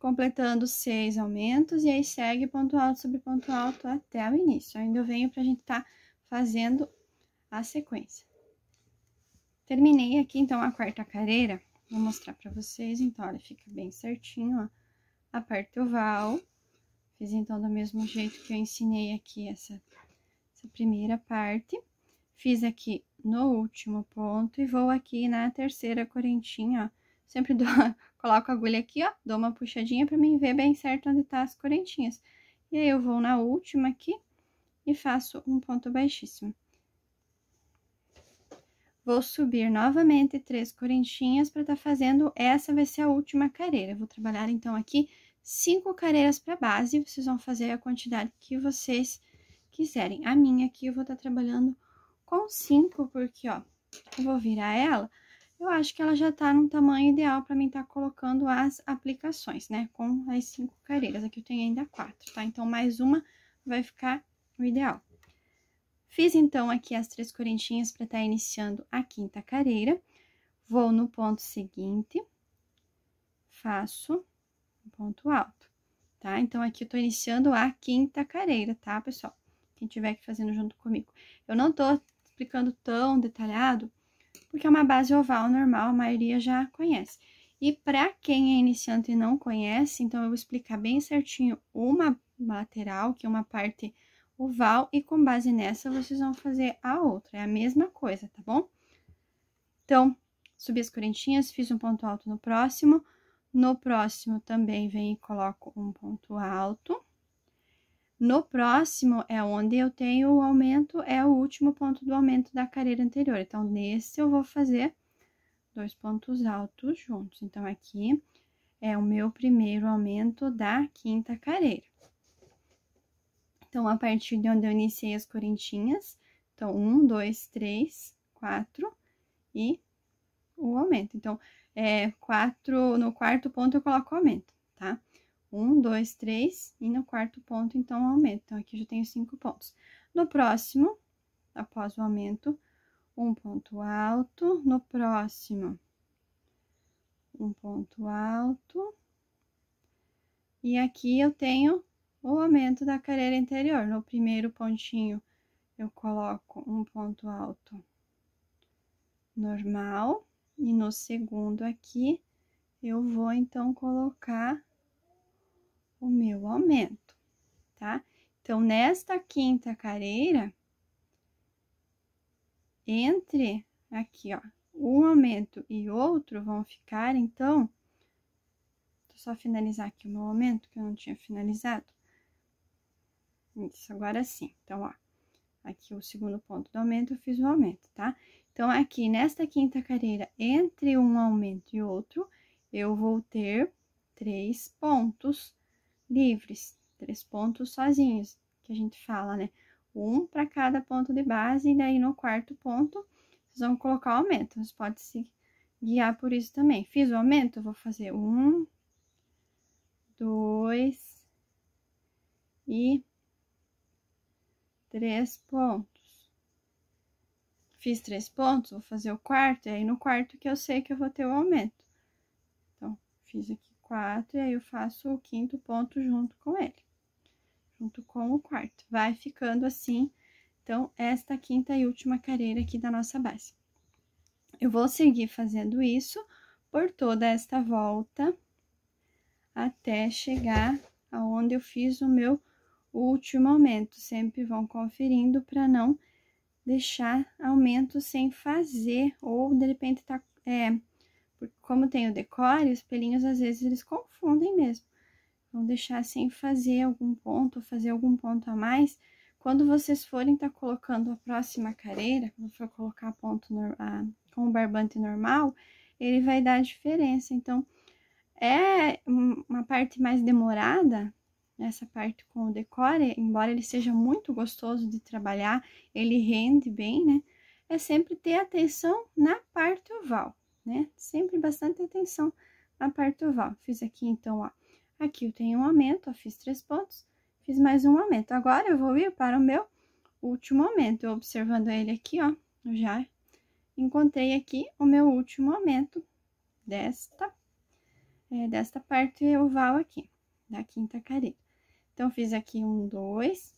completando seis aumentos, e aí segue ponto alto sobre ponto alto até o início. Ainda eu venho pra gente tá fazendo a sequência. Terminei aqui, então, a quarta careira, vou mostrar pra vocês, então, olha, fica bem certinho, ó, a parte oval Fiz então do mesmo jeito que eu ensinei aqui essa, essa primeira parte. Fiz aqui no último ponto e vou aqui na terceira correntinha, ó. Sempre dou, coloco a agulha aqui, ó, dou uma puxadinha pra mim ver bem certo onde tá as correntinhas. E aí, eu vou na última aqui e faço um ponto baixíssimo. Vou subir novamente três correntinhas para tá fazendo, essa vai ser a última careira. vou trabalhar, então, aqui cinco carreiras para base, vocês vão fazer a quantidade que vocês quiserem. A minha aqui eu vou estar tá trabalhando com cinco, porque, ó, eu vou virar ela, eu acho que ela já tá no tamanho ideal para mim estar tá colocando as aplicações, né? Com as cinco carreiras, aqui eu tenho ainda quatro, tá? Então, mais uma vai ficar o ideal. Fiz, então, aqui as três correntinhas para estar tá iniciando a quinta carreira. Vou no ponto seguinte, faço ponto alto, tá? Então, aqui eu tô iniciando a quinta carreira, tá, pessoal? Quem tiver aqui fazendo junto comigo. Eu não tô explicando tão detalhado, porque é uma base oval normal, a maioria já conhece. E para quem é iniciante e não conhece, então eu vou explicar bem certinho uma lateral, que é uma parte oval, e com base nessa vocês vão fazer a outra, é a mesma coisa, tá bom? Então, subi as correntinhas, fiz um ponto alto no próximo, no próximo também vem e coloco um ponto alto. No próximo é onde eu tenho o aumento, é o último ponto do aumento da carreira anterior. Então, nesse eu vou fazer dois pontos altos juntos. Então, aqui é o meu primeiro aumento da quinta carreira. Então, a partir de onde eu iniciei as correntinhas, então, um, dois, três, quatro e o aumento. Então, é, quatro, no quarto ponto eu coloco aumento, tá? Um, dois, três, e no quarto ponto, então, aumento. Então, aqui eu já tenho cinco pontos. No próximo, após o aumento, um ponto alto. No próximo, um ponto alto. E aqui eu tenho o aumento da carreira anterior. No primeiro pontinho, eu coloco um ponto alto normal. E no segundo aqui, eu vou então colocar o meu aumento, tá? Então, nesta quinta careira, entre aqui, ó, um aumento e outro vão ficar, então, deixa só finalizar aqui o meu aumento, que eu não tinha finalizado. Isso, agora sim. Então, ó, aqui o segundo ponto do aumento, eu fiz o aumento, tá? Então, aqui nesta quinta carreira, entre um aumento e outro, eu vou ter três pontos livres, três pontos sozinhos, que a gente fala, né? Um para cada ponto de base, e daí no quarto ponto, vocês vão colocar o aumento. Vocês podem se guiar por isso também. Fiz o aumento, vou fazer um, dois e três pontos. Fiz três pontos, vou fazer o quarto, e aí no quarto que eu sei que eu vou ter o aumento. Então, fiz aqui quatro, e aí eu faço o quinto ponto junto com ele, junto com o quarto. Vai ficando assim, então, esta quinta e última carreira aqui da nossa base. Eu vou seguir fazendo isso por toda esta volta, até chegar aonde eu fiz o meu último aumento. Sempre vão conferindo para não deixar aumento sem fazer, ou de repente tá. É, como tem o decore, os pelinhos às vezes eles confundem mesmo. Vão deixar sem fazer algum ponto, fazer algum ponto a mais. Quando vocês forem estar tá colocando a próxima careira, quando for colocar ponto no, a, com o barbante normal, ele vai dar a diferença. Então, é uma parte mais demorada, nessa parte com o decore, embora ele seja muito gostoso de trabalhar, ele rende bem, né? É sempre ter atenção na parte oval, né? Sempre bastante atenção na parte oval. Fiz aqui, então, ó, aqui eu tenho um aumento, ó, fiz três pontos, fiz mais um aumento. Agora, eu vou ir para o meu último aumento, eu observando ele aqui, ó, eu já encontrei aqui o meu último aumento desta, é, desta parte oval aqui, da quinta careta. Então, fiz aqui um, dois,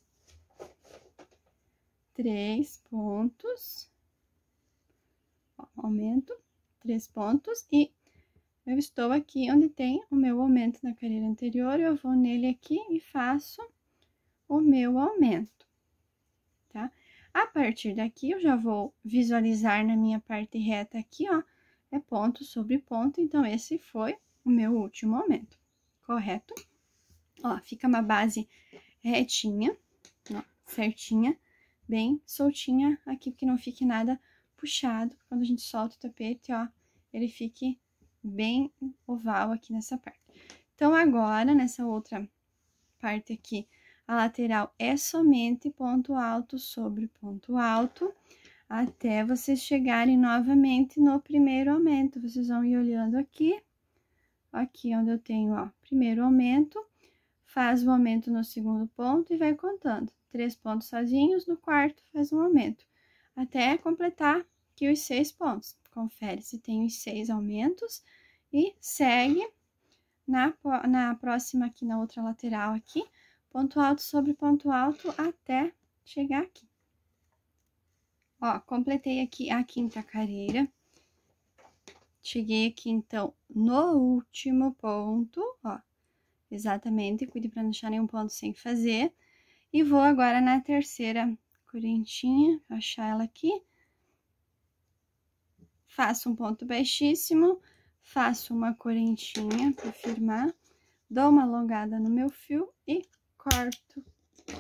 três pontos, aumento, três pontos, e eu estou aqui onde tem o meu aumento na carreira anterior, eu vou nele aqui e faço o meu aumento, tá? A partir daqui, eu já vou visualizar na minha parte reta aqui, ó, é ponto sobre ponto, então, esse foi o meu último aumento, correto? Ó, fica uma base retinha, ó, certinha, bem soltinha aqui, porque não fique nada puxado. Quando a gente solta o tapete, ó, ele fique bem oval aqui nessa parte. Então, agora, nessa outra parte aqui, a lateral é somente ponto alto sobre ponto alto, até vocês chegarem novamente no primeiro aumento. Vocês vão ir olhando aqui, aqui onde eu tenho, ó, primeiro aumento, faz o aumento no segundo ponto e vai contando. Três pontos sozinhos, no quarto faz um aumento, até completar que os seis pontos. Confere se tem os seis aumentos e segue na, na próxima aqui, na outra lateral aqui, ponto alto sobre ponto alto até chegar aqui. Ó, completei aqui a quinta carreira. Cheguei aqui, então, no último ponto, ó, Exatamente, cuide para não deixar nenhum ponto sem fazer. E vou agora na terceira correntinha, achar ela aqui. Faço um ponto baixíssimo, faço uma correntinha para firmar, dou uma alongada no meu fio e corto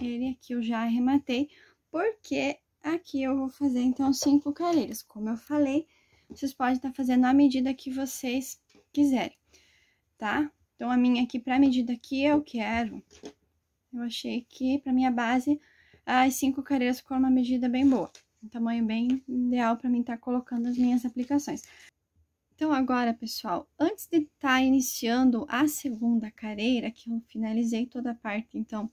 ele aqui. Eu já arrematei, porque aqui eu vou fazer, então, cinco carreiras. Como eu falei, vocês podem estar tá fazendo à medida que vocês quiserem, tá? Então, a minha aqui para a medida que eu quero, eu achei que para minha base as cinco careiras ficou uma medida bem boa. Um tamanho bem ideal para mim estar tá colocando as minhas aplicações. Então, agora, pessoal, antes de estar tá iniciando a segunda careira, que eu finalizei toda a parte, então,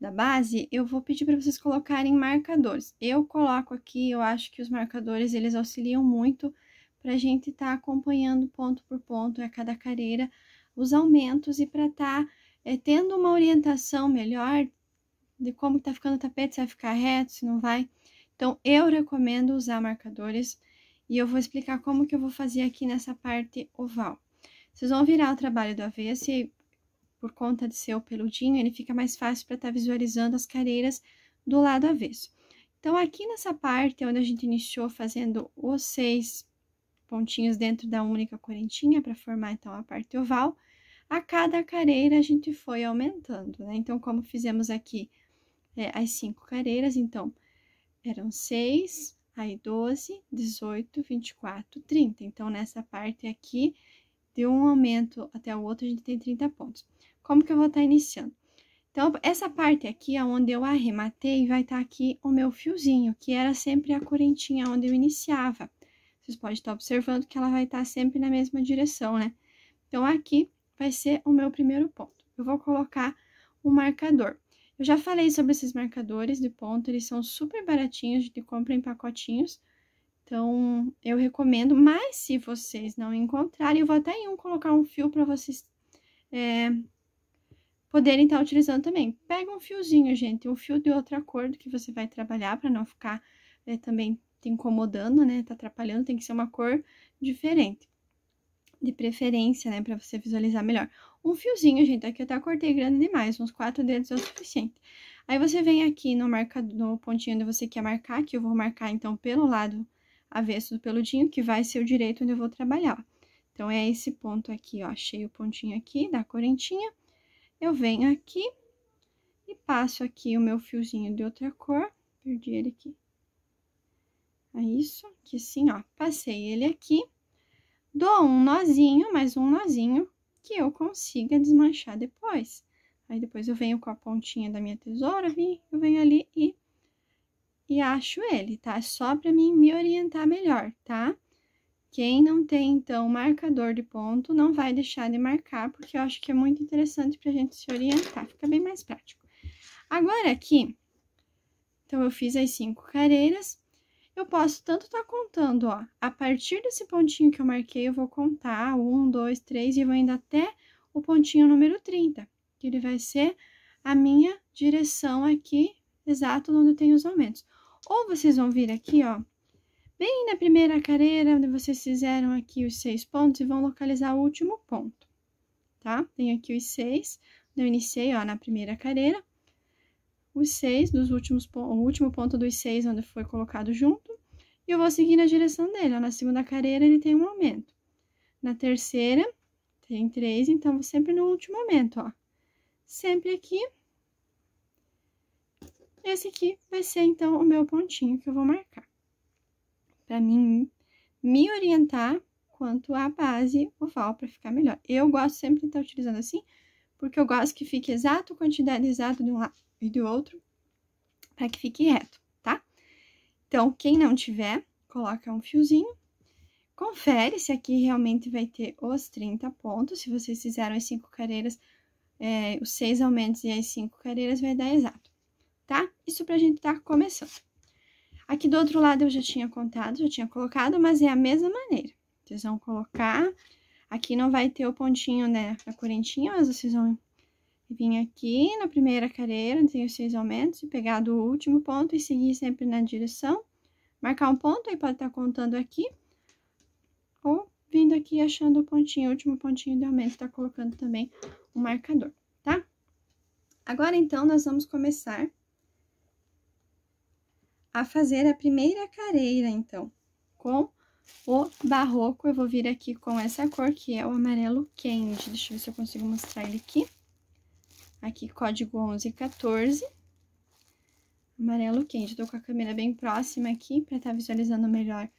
da base, eu vou pedir para vocês colocarem marcadores. Eu coloco aqui, eu acho que os marcadores, eles auxiliam muito para a gente estar tá acompanhando ponto por ponto a é, cada careira, os aumentos e para estar tá, é, tendo uma orientação melhor de como está ficando o tapete, se vai ficar reto, se não vai. Então, eu recomendo usar marcadores e eu vou explicar como que eu vou fazer aqui nessa parte oval. Vocês vão virar o trabalho do avesso e por conta de ser o peludinho, ele fica mais fácil para estar tá visualizando as careiras do lado avesso. Então, aqui nessa parte onde a gente iniciou fazendo os seis pontinhos dentro da única correntinha para formar, então, a parte oval. A cada careira, a gente foi aumentando, né? Então, como fizemos aqui é, as cinco careiras, então, eram seis, aí 12, 18, 24, 30. Então, nessa parte aqui, de um aumento até o outro, a gente tem 30 pontos. Como que eu vou estar tá iniciando? Então, essa parte aqui, é onde eu arrematei, vai estar tá aqui o meu fiozinho, que era sempre a correntinha onde eu iniciava. Vocês podem estar tá observando que ela vai estar tá sempre na mesma direção, né? Então, aqui vai ser o meu primeiro ponto. Eu vou colocar um marcador. Eu já falei sobre esses marcadores de ponto, eles são super baratinhos, de compra em pacotinhos. Então, eu recomendo, mas se vocês não encontrarem, eu vou até em um colocar um fio para vocês é, poderem estar tá utilizando também. Pega um fiozinho, gente, um fio de outra cor do que você vai trabalhar, para não ficar é, também te incomodando, né? Tá atrapalhando, tem que ser uma cor diferente. De preferência, né? Pra você visualizar melhor. Um fiozinho, gente, aqui eu até cortei grande demais, uns quatro dedos é o suficiente. Aí você vem aqui no, marca, no pontinho onde você quer marcar, que eu vou marcar, então, pelo lado avesso do peludinho, que vai ser o direito onde eu vou trabalhar, ó. Então, é esse ponto aqui, ó, achei o pontinho aqui da correntinha. Eu venho aqui e passo aqui o meu fiozinho de outra cor, perdi ele aqui. É isso, que sim, ó, passei ele aqui, dou um nozinho, mais um nozinho, que eu consiga desmanchar depois. Aí, depois eu venho com a pontinha da minha tesoura, vim, eu venho ali e, e acho ele, tá? Só pra mim me orientar melhor, tá? Quem não tem, então, marcador de ponto, não vai deixar de marcar, porque eu acho que é muito interessante pra gente se orientar, fica bem mais prático. Agora, aqui, então, eu fiz as cinco careiras, eu posso tanto estar tá contando, ó, a partir desse pontinho que eu marquei, eu vou contar um, dois, três e vou indo até o pontinho número 30, que ele vai ser a minha direção aqui, exato onde tem os aumentos. Ou vocês vão vir aqui, ó, bem na primeira carreira, onde vocês fizeram aqui os seis pontos e vão localizar o último ponto, tá? Tem aqui os seis, eu iniciei, ó, na primeira carreira, os seis dos últimos o último ponto dos seis onde foi colocado junto, e eu vou seguir na direção dele. Ó, na segunda carreira ele tem um aumento. Na terceira tem três, então sempre no último aumento, ó. Sempre aqui. Esse aqui vai ser então o meu pontinho que eu vou marcar. Para mim me orientar quanto à base oval para ficar melhor. Eu gosto sempre de estar tá utilizando assim, porque eu gosto que fique exato quantidade exato de um lado e do outro, para que fique reto, tá? Então, quem não tiver, coloca um fiozinho, confere se aqui realmente vai ter os 30 pontos, se vocês fizeram as 5 carreiras, é, os 6 aumentos e as 5 carreiras vai dar exato, tá? Isso pra gente tá começando. Aqui do outro lado eu já tinha contado, já tinha colocado, mas é a mesma maneira. Vocês vão colocar, aqui não vai ter o pontinho, né, a correntinha, mas vocês vão Vim aqui na primeira careira onde tem os seis aumentos, e pegar do último ponto e seguir sempre na direção. Marcar um ponto, aí pode estar tá contando aqui. Ou vindo aqui achando o pontinho, o último pontinho de aumento, tá colocando também o um marcador, tá? Agora, então, nós vamos começar a fazer a primeira careira, então, com o barroco. Eu vou vir aqui com essa cor, que é o amarelo quente. Deixa eu ver se eu consigo mostrar ele aqui. Aqui, código 1114. Amarelo quente. Eu tô com a câmera bem próxima aqui, para estar tá visualizando melhor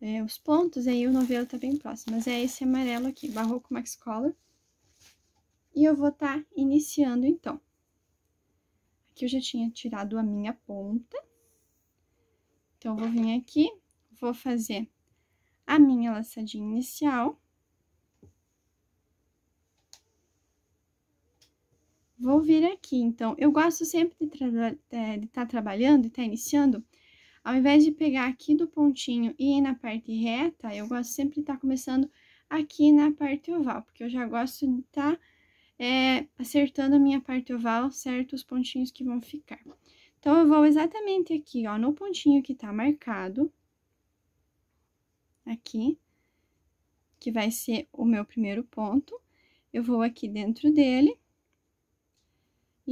é, os pontos. Aí, o novelo tá bem próximo. Mas é esse amarelo aqui, Barroco Max Color. E eu vou estar tá iniciando, então. Aqui eu já tinha tirado a minha ponta. Então, eu vou vir aqui, vou fazer a minha laçadinha inicial. vou vir aqui. Então, eu gosto sempre de é, estar tá trabalhando e estar tá iniciando, ao invés de pegar aqui do pontinho e ir na parte reta, eu gosto sempre de estar tá começando aqui na parte oval, porque eu já gosto de estar tá, é, acertando a minha parte oval, certo? Os pontinhos que vão ficar. Então, eu vou exatamente aqui, ó, no pontinho que tá marcado, aqui, que vai ser o meu primeiro ponto. Eu vou aqui dentro dele,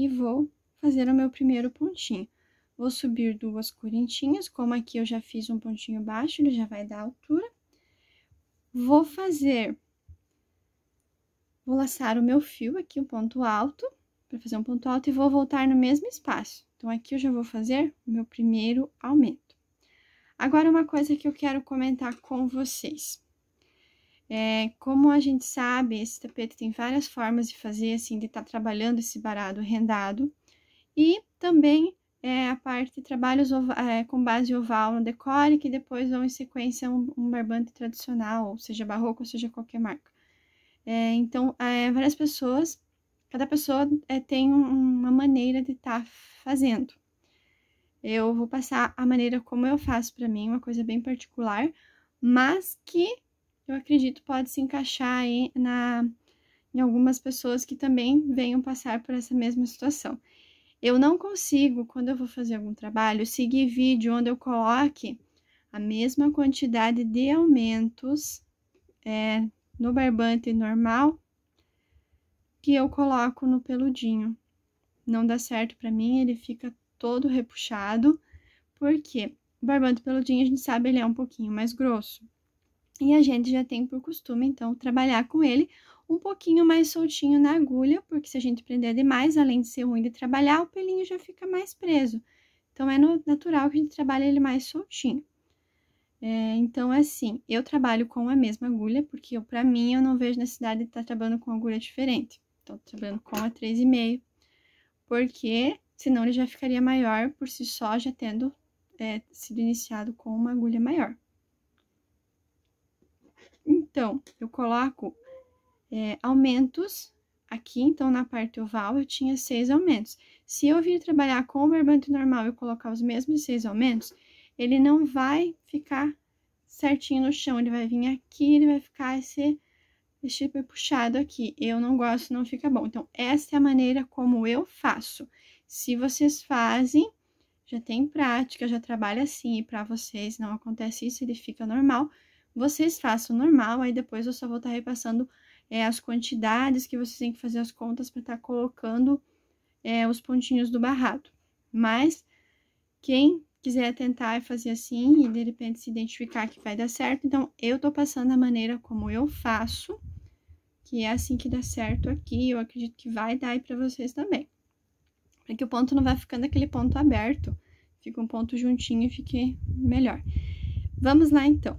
e vou fazer o meu primeiro pontinho. Vou subir duas correntinhas, como aqui eu já fiz um pontinho baixo, ele já vai dar altura. Vou fazer, vou laçar o meu fio aqui, o um ponto alto, para fazer um ponto alto, e vou voltar no mesmo espaço. Então, aqui eu já vou fazer o meu primeiro aumento. Agora, uma coisa que eu quero comentar com vocês. É, como a gente sabe, esse tapete tem várias formas de fazer, assim, de estar tá trabalhando esse barado rendado. E também é, a parte de trabalhos é, com base oval no decore, que depois vão em sequência um, um barbante tradicional, ou seja barroco, ou seja qualquer marca. É, então, é, várias pessoas, cada pessoa é, tem uma maneira de estar tá fazendo. Eu vou passar a maneira como eu faço para mim, uma coisa bem particular, mas que eu acredito, pode se encaixar aí na, em algumas pessoas que também venham passar por essa mesma situação. Eu não consigo, quando eu vou fazer algum trabalho, seguir vídeo onde eu coloque a mesma quantidade de aumentos é, no barbante normal que eu coloco no peludinho. Não dá certo para mim, ele fica todo repuxado, porque o barbante peludinho a gente sabe ele é um pouquinho mais grosso. E a gente já tem por costume, então, trabalhar com ele um pouquinho mais soltinho na agulha, porque se a gente prender demais, além de ser ruim de trabalhar, o pelinho já fica mais preso. Então, é natural que a gente trabalhe ele mais soltinho. É, então, é assim, eu trabalho com a mesma agulha, porque eu, pra mim, eu não vejo necessidade de estar tá trabalhando com agulha diferente. Então, trabalhando com a 3,5, porque senão ele já ficaria maior por si só, já tendo é, sido iniciado com uma agulha maior. Então, eu coloco é, aumentos aqui, então, na parte oval, eu tinha seis aumentos. Se eu vir trabalhar com o barbante normal e colocar os mesmos seis aumentos, ele não vai ficar certinho no chão, ele vai vir aqui, ele vai ficar esse, esse tipo puxado aqui. Eu não gosto, não fica bom. Então, essa é a maneira como eu faço. Se vocês fazem, já tem prática, já trabalha assim, e pra vocês não acontece isso, ele fica normal, vocês façam normal, aí depois eu só vou estar tá repassando é, as quantidades que vocês têm que fazer as contas para estar tá colocando é, os pontinhos do barrado. Mas, quem quiser tentar e fazer assim e de repente se identificar que vai dar certo, então eu tô passando a maneira como eu faço, que é assim que dá certo aqui, eu acredito que vai dar aí para vocês também. Para que o ponto não vai ficando aquele ponto aberto, fica um ponto juntinho e fique melhor. Vamos lá então.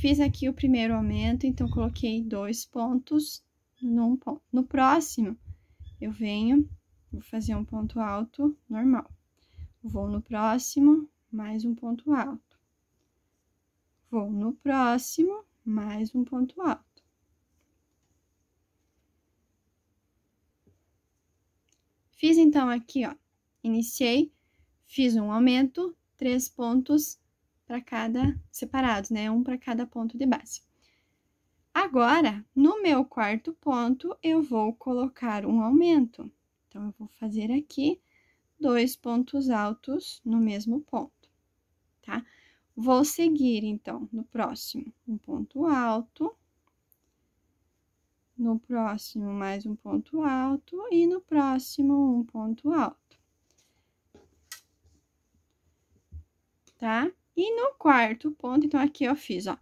Fiz aqui o primeiro aumento, então, coloquei dois pontos num ponto. No próximo, eu venho, vou fazer um ponto alto normal. Vou no próximo, mais um ponto alto. Vou no próximo, mais um ponto alto. Fiz então aqui, ó, iniciei, fiz um aumento, três pontos para cada separado, né? Um para cada ponto de base. Agora, no meu quarto ponto, eu vou colocar um aumento. Então, eu vou fazer aqui dois pontos altos no mesmo ponto, tá? Vou seguir, então, no próximo, um ponto alto. No próximo, mais um ponto alto. E no próximo, um ponto alto. Tá? E no quarto ponto, então aqui eu fiz, ó,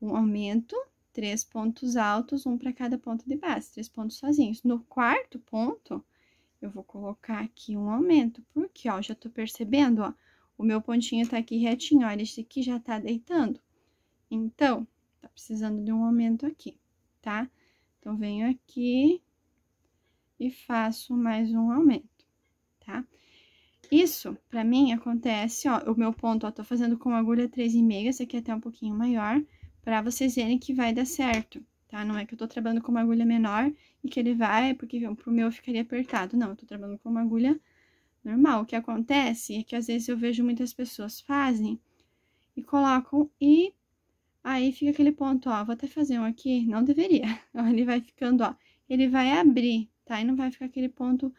um aumento, três pontos altos, um para cada ponto de base, três pontos sozinhos. No quarto ponto, eu vou colocar aqui um aumento, porque, ó, já tô percebendo, ó, o meu pontinho tá aqui retinho, olha, esse aqui já tá deitando. Então, tá precisando de um aumento aqui, tá? Então, venho aqui e faço mais um aumento, tá? Tá? Isso, pra mim, acontece, ó, o meu ponto, ó, tô fazendo com agulha 3,5, essa aqui é até um pouquinho maior, pra vocês verem que vai dar certo, tá? Não é que eu tô trabalhando com uma agulha menor e que ele vai, porque pro meu ficaria apertado, não, eu tô trabalhando com uma agulha normal. O que acontece é que às vezes eu vejo muitas pessoas fazem e colocam e aí fica aquele ponto, ó, vou até fazer um aqui, não deveria. Ele vai ficando, ó, ele vai abrir, tá? E não vai ficar aquele ponto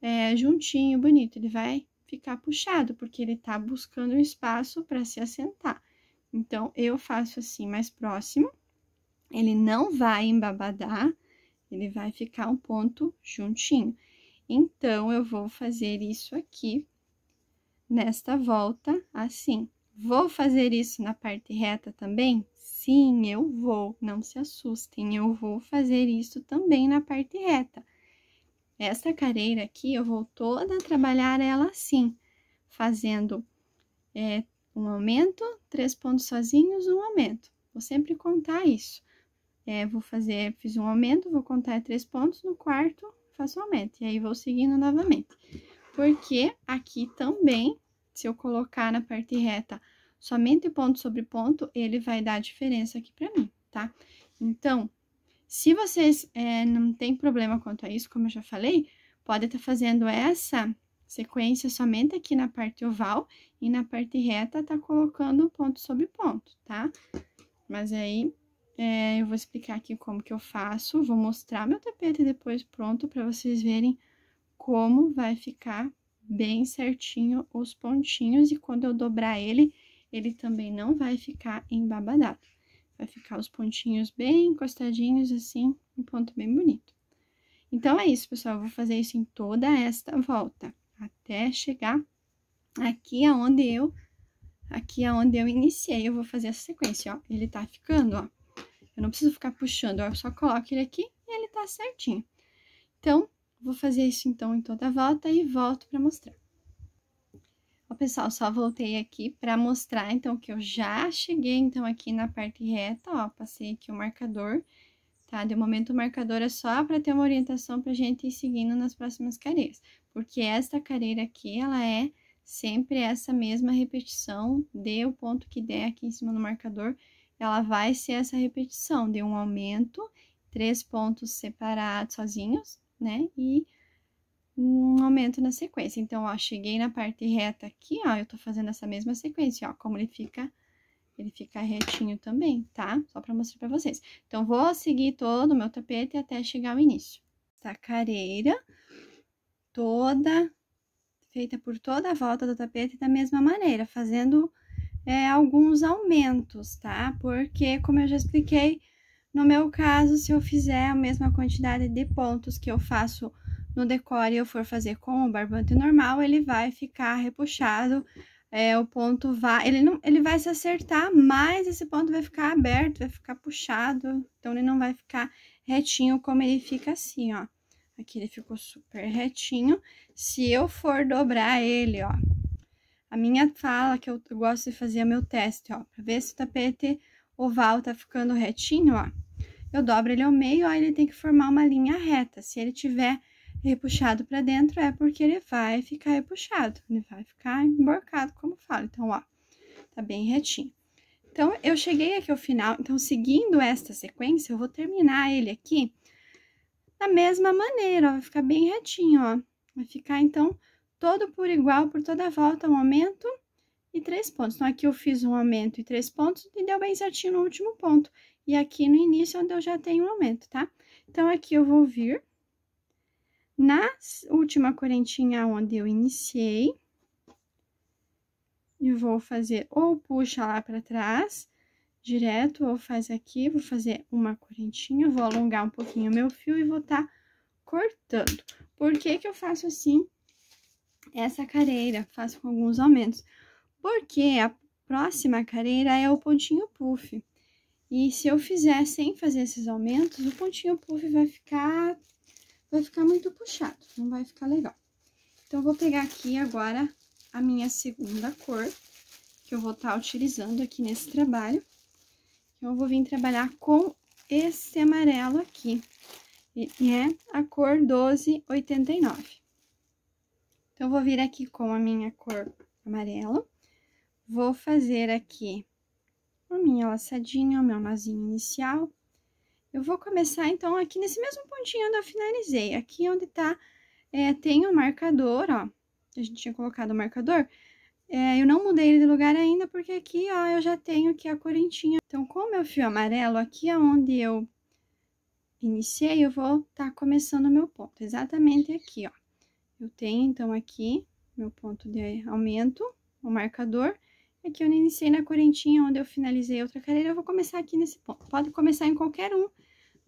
é, juntinho, bonito, ele vai ficar puxado, porque ele tá buscando um espaço para se assentar. Então, eu faço assim mais próximo, ele não vai embabadar, ele vai ficar um ponto juntinho. Então, eu vou fazer isso aqui, nesta volta, assim. Vou fazer isso na parte reta também? Sim, eu vou, não se assustem, eu vou fazer isso também na parte reta. Esta careira aqui, eu vou toda trabalhar ela assim, fazendo é, um aumento, três pontos sozinhos, um aumento. Vou sempre contar isso. É, vou fazer, fiz um aumento, vou contar três pontos, no quarto faço um aumento. E aí, vou seguindo novamente. Porque aqui também, se eu colocar na parte reta somente ponto sobre ponto, ele vai dar diferença aqui pra mim, tá? Então, se vocês é, não tem problema quanto a isso, como eu já falei, pode estar tá fazendo essa sequência somente aqui na parte oval e na parte reta tá colocando ponto sobre ponto, tá? Mas aí é, eu vou explicar aqui como que eu faço, vou mostrar meu tapete depois pronto para vocês verem como vai ficar bem certinho os pontinhos e quando eu dobrar ele, ele também não vai ficar embabadado. Vai ficar os pontinhos bem encostadinhos assim, um ponto bem bonito. Então, é isso, pessoal. Eu vou fazer isso em toda esta volta, até chegar aqui aonde eu... Aqui aonde eu iniciei, eu vou fazer essa sequência, ó. Ele tá ficando, ó. Eu não preciso ficar puxando, ó. Eu só coloco ele aqui e ele tá certinho. Então, vou fazer isso, então, em toda a volta e volto pra mostrar pessoal, só voltei aqui para mostrar, então, que eu já cheguei, então, aqui na parte reta, ó, passei aqui o marcador, tá? De momento, o marcador é só para ter uma orientação pra gente ir seguindo nas próximas carreiras, porque esta carreira aqui, ela é sempre essa mesma repetição, dê o ponto que der aqui em cima no marcador, ela vai ser essa repetição de um aumento, três pontos separados sozinhos, né? E um aumento na sequência. Então, ó, cheguei na parte reta aqui, ó, eu tô fazendo essa mesma sequência, ó, como ele fica, ele fica retinho também, tá? Só pra mostrar pra vocês. Então, vou seguir todo o meu tapete até chegar ao início. careira toda, feita por toda a volta do tapete da mesma maneira, fazendo é, alguns aumentos, tá? Porque, como eu já expliquei, no meu caso, se eu fizer a mesma quantidade de pontos que eu faço no decore eu for fazer com o barbante normal, ele vai ficar repuxado, é, o ponto vai... Ele, não, ele vai se acertar, mas esse ponto vai ficar aberto, vai ficar puxado, então ele não vai ficar retinho como ele fica assim, ó. Aqui ele ficou super retinho. Se eu for dobrar ele, ó, a minha fala que eu gosto de fazer é meu teste, ó, pra ver se o tapete oval tá ficando retinho, ó. Eu dobro ele ao meio, ó, ele tem que formar uma linha reta. Se ele tiver Repuxado para dentro é porque ele vai ficar repuxado, ele vai ficar emborcado, como fala. Então, ó, tá bem retinho. Então, eu cheguei aqui ao final, então, seguindo esta sequência, eu vou terminar ele aqui da mesma maneira, ó, vai ficar bem retinho, ó. Vai ficar, então, todo por igual, por toda a volta, um aumento e três pontos. Então, aqui eu fiz um aumento e três pontos e deu bem certinho no último ponto. E aqui no início, é onde eu já tenho um aumento, tá? Então, aqui eu vou vir na última correntinha onde eu iniciei, e vou fazer ou puxa lá para trás, direto, ou faz aqui, vou fazer uma correntinha, vou alongar um pouquinho o meu fio e vou tá cortando. Por que que eu faço assim essa careira? Faço com alguns aumentos. Porque a próxima careira é o pontinho puff. E se eu fizer sem fazer esses aumentos, o pontinho puff vai ficar vai ficar muito puxado, não vai ficar legal. Então, eu vou pegar aqui agora a minha segunda cor, que eu vou estar tá utilizando aqui nesse trabalho. Então, eu vou vir trabalhar com esse amarelo aqui, e é a cor 1289. Então, eu vou vir aqui com a minha cor amarela, vou fazer aqui a minha laçadinha, o meu nozinho inicial, eu vou começar, então, aqui nesse mesmo pontinho onde eu finalizei. Aqui onde tá, é, tem o um marcador, ó. A gente tinha colocado o marcador. É, eu não mudei ele de lugar ainda, porque aqui, ó, eu já tenho aqui a correntinha. Então, com o meu fio amarelo, aqui é onde eu iniciei, eu vou estar tá começando o meu ponto. Exatamente aqui, ó. Eu tenho, então, aqui meu ponto de aumento, o marcador. Aqui eu iniciei na correntinha onde eu finalizei outra carreira, eu vou começar aqui nesse ponto. Pode começar em qualquer um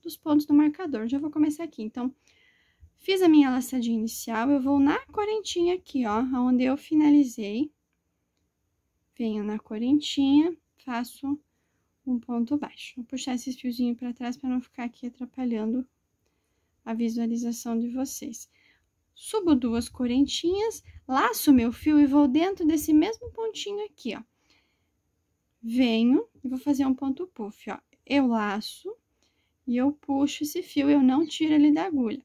dos pontos do marcador. Já vou começar aqui, então, fiz a minha laçadinha inicial, eu vou na correntinha aqui, ó, onde eu finalizei. Venho na correntinha, faço um ponto baixo. Vou puxar esses fiozinhos para trás para não ficar aqui atrapalhando a visualização de vocês. Subo duas correntinhas, laço meu fio e vou dentro desse mesmo pontinho aqui, ó. Venho e vou fazer um ponto puff, ó. Eu laço, e eu puxo esse fio, eu não tiro ele da agulha.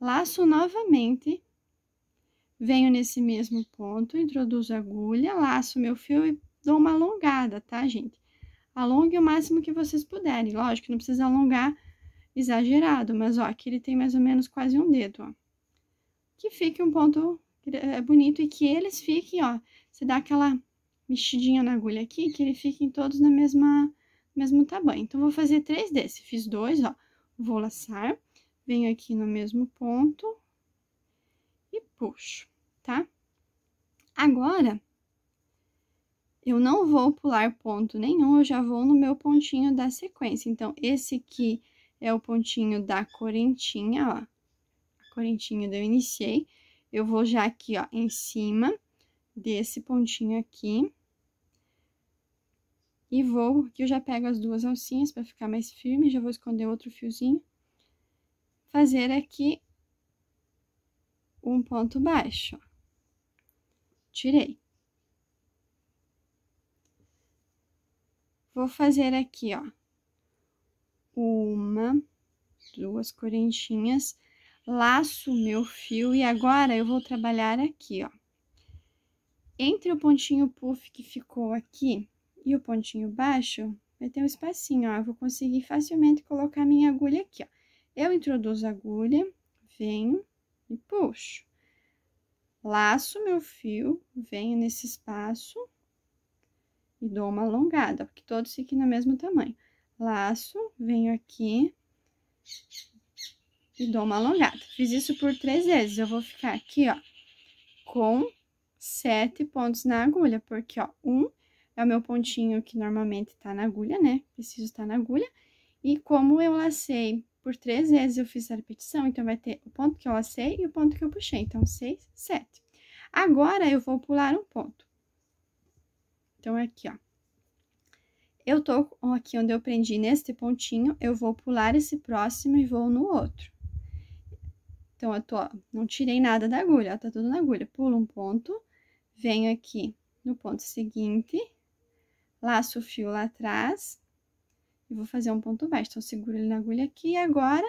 Laço novamente, venho nesse mesmo ponto, introduzo a agulha, laço meu fio e dou uma alongada, tá, gente? Alongue o máximo que vocês puderem, lógico, não precisa alongar exagerado, mas, ó, aqui ele tem mais ou menos quase um dedo, ó. Que fique um ponto é, bonito e que eles fiquem, ó, você dá aquela mexidinha na agulha aqui, que ele fiquem todos na mesma mesmo tamanho. Então, vou fazer três desses. Fiz dois, ó. Vou laçar, venho aqui no mesmo ponto e puxo, tá? Agora, eu não vou pular ponto nenhum, eu já vou no meu pontinho da sequência. Então, esse aqui é o pontinho da correntinha, ó. A correntinha eu iniciei. Eu vou já aqui, ó, em cima desse pontinho aqui e vou, que eu já pego as duas alcinhas para ficar mais firme, já vou esconder outro fiozinho. Fazer aqui um ponto baixo. Tirei. Vou fazer aqui, ó, uma, duas correntinhas, laço meu fio e agora eu vou trabalhar aqui, ó. Entre o pontinho puff que ficou aqui e o pontinho baixo, vai ter um espacinho, ó. Eu vou conseguir facilmente colocar minha agulha aqui, ó. Eu introduzo a agulha, venho e puxo. Laço meu fio, venho nesse espaço e dou uma alongada, porque todos aqui no mesmo tamanho. Laço, venho aqui e dou uma alongada. Fiz isso por três vezes. Eu vou ficar aqui, ó, com sete pontos na agulha, porque, ó, um é o meu pontinho que normalmente tá na agulha, né? Preciso estar tá na agulha. E como eu lacei por três vezes, eu fiz a repetição, então vai ter o ponto que eu lacei e o ponto que eu puxei. Então, seis, sete. Agora, eu vou pular um ponto. Então, é aqui, ó. Eu tô aqui onde eu prendi neste pontinho, eu vou pular esse próximo e vou no outro. Então, eu tô, ó, não tirei nada da agulha, ó, tá tudo na agulha. Pulo um ponto, venho aqui no ponto seguinte, laço o fio lá atrás e vou fazer um ponto baixo. Então, seguro ele na agulha aqui e agora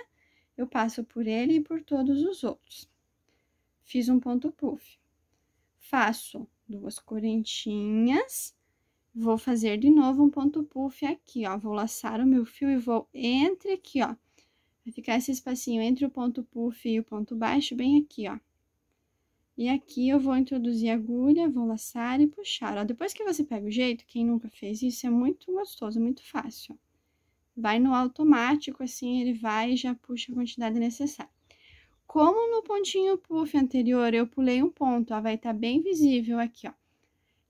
eu passo por ele e por todos os outros. Fiz um ponto puff. Faço duas correntinhas, vou fazer de novo um ponto puff aqui, ó. Vou laçar o meu fio e vou entre aqui, ó. Vai ficar esse espacinho entre o ponto puff e o ponto baixo bem aqui, ó. E aqui eu vou introduzir a agulha, vou laçar e puxar, ó. Depois que você pega o jeito, quem nunca fez isso, é muito gostoso, muito fácil. Vai no automático, assim, ele vai e já puxa a quantidade necessária. Como no pontinho puff anterior eu pulei um ponto, ó, vai estar tá bem visível aqui, ó.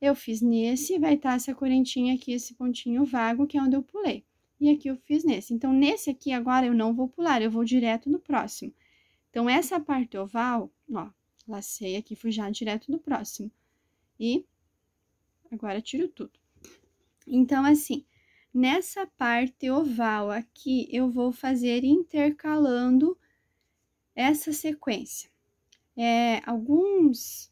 Eu fiz nesse, vai estar tá essa correntinha aqui, esse pontinho vago, que é onde eu pulei. E aqui eu fiz nesse. Então, nesse aqui, agora, eu não vou pular, eu vou direto no próximo. Então, essa parte oval, ó, Lacei aqui, fui já direto do próximo. E agora tiro tudo. Então, assim, nessa parte oval aqui, eu vou fazer intercalando essa sequência. É, alguns,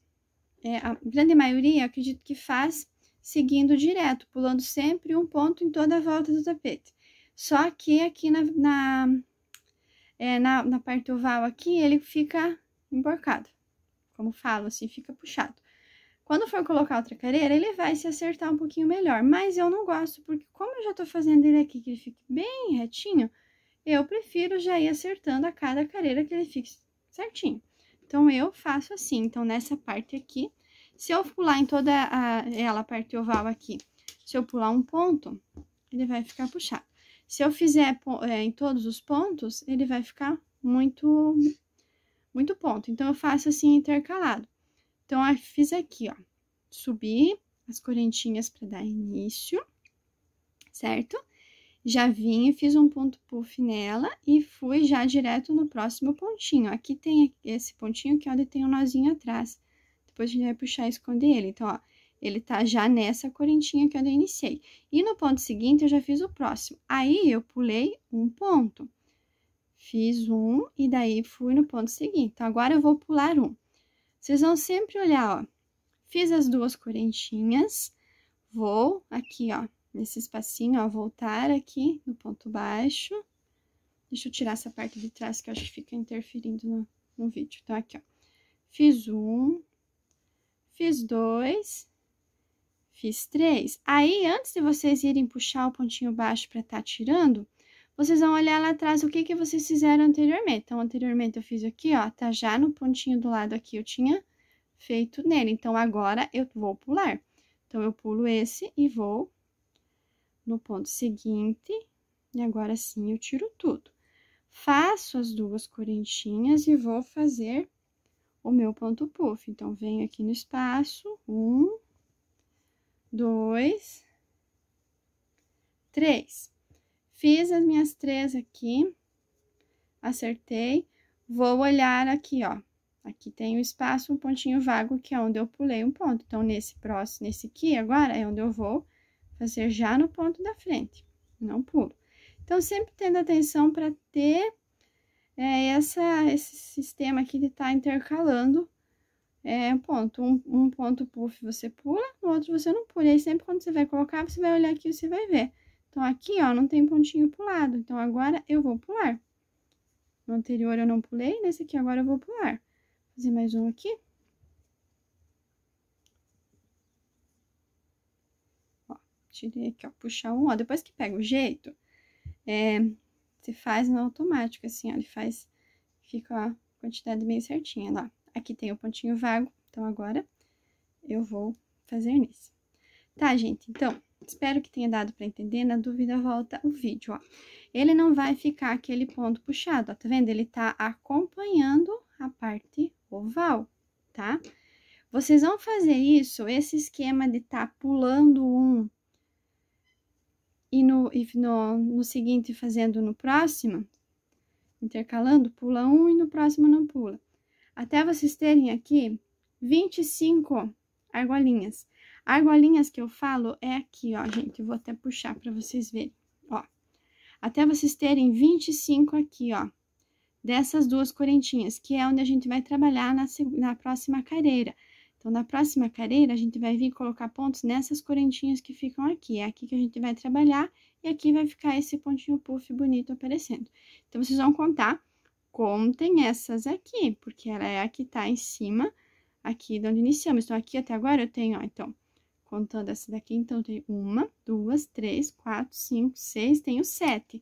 é, a grande maioria, acredito que faz seguindo direto, pulando sempre um ponto em toda a volta do tapete. Só que aqui na, na, é, na, na parte oval aqui, ele fica emborcado como falo, assim, fica puxado. Quando for colocar outra careira, ele vai se acertar um pouquinho melhor, mas eu não gosto, porque como eu já tô fazendo ele aqui que ele fique bem retinho, eu prefiro já ir acertando a cada careira que ele fique certinho. Então, eu faço assim, então, nessa parte aqui, se eu pular em toda a, ela, a parte oval aqui, se eu pular um ponto, ele vai ficar puxado. Se eu fizer é, em todos os pontos, ele vai ficar muito muito ponto. Então, eu faço assim intercalado. Então, eu fiz aqui, ó, subi as correntinhas para dar início, certo? Já vim e fiz um ponto puff nela e fui já direto no próximo pontinho. Aqui tem esse pontinho que é onde tem um nozinho atrás. Depois a gente vai puxar e esconder ele. Então, ó, ele tá já nessa correntinha que eu iniciei. E no ponto seguinte, eu já fiz o próximo. Aí, eu pulei um ponto. Fiz um e daí fui no ponto seguinte. Então, agora eu vou pular um. Vocês vão sempre olhar, ó. Fiz as duas correntinhas, vou aqui, ó, nesse espacinho, ó, voltar aqui no ponto baixo. Deixa eu tirar essa parte de trás que eu acho que fica interferindo no, no vídeo. Então, aqui, ó. Fiz um, fiz dois, fiz três. Aí, antes de vocês irem puxar o pontinho baixo para tá tirando, vocês vão olhar lá atrás o que, que vocês fizeram anteriormente. Então, anteriormente eu fiz aqui, ó, tá já no pontinho do lado aqui, eu tinha feito nele. Então, agora eu vou pular. Então, eu pulo esse e vou no ponto seguinte, e agora sim eu tiro tudo. Faço as duas correntinhas e vou fazer o meu ponto puff. Então, venho aqui no espaço, um, dois, três. Fiz as minhas três aqui, acertei. Vou olhar aqui, ó. Aqui tem o um espaço, um pontinho vago, que é onde eu pulei um ponto. Então, nesse próximo, nesse aqui agora, é onde eu vou fazer já no ponto da frente. Não pulo. Então, sempre tendo atenção para ter é, essa, esse sistema aqui de estar tá intercalando é, ponto. Um, um ponto puff você pula, no outro você não pula. E aí, sempre quando você vai colocar, você vai olhar aqui e você vai ver. Então, aqui, ó, não tem pontinho pulado Então, agora eu vou pular. No anterior eu não pulei, nesse aqui agora eu vou pular. fazer mais um aqui. Ó, tirei aqui, ó, puxar um, ó. Depois que pega o jeito, é, você faz no automático, assim, ó. Ele faz, fica a quantidade bem certinha, lá. Aqui tem o pontinho vago, então agora eu vou fazer nesse. Tá, gente? Então, Espero que tenha dado para entender. Na dúvida, volta o vídeo, ó. Ele não vai ficar aquele ponto puxado, ó. Tá vendo? Ele tá acompanhando a parte oval, tá? Vocês vão fazer isso, esse esquema de tá pulando um e no, e no, no seguinte fazendo no próximo, intercalando, pula um e no próximo não pula. Até vocês terem aqui 25 argolinhas. Argolinhas que eu falo é aqui, ó, gente. Eu vou até puxar para vocês verem, ó. Até vocês terem 25 aqui, ó, dessas duas correntinhas, que é onde a gente vai trabalhar na, na próxima careira. Então, na próxima careira, a gente vai vir colocar pontos nessas correntinhas que ficam aqui. É aqui que a gente vai trabalhar e aqui vai ficar esse pontinho puff bonito aparecendo. Então, vocês vão contar, contem essas aqui, porque ela é a que tá em cima, aqui de onde iniciamos. Então, aqui até agora eu tenho, ó, então, Contando essa daqui, então, tem uma, duas, três, quatro, cinco, seis, tenho sete.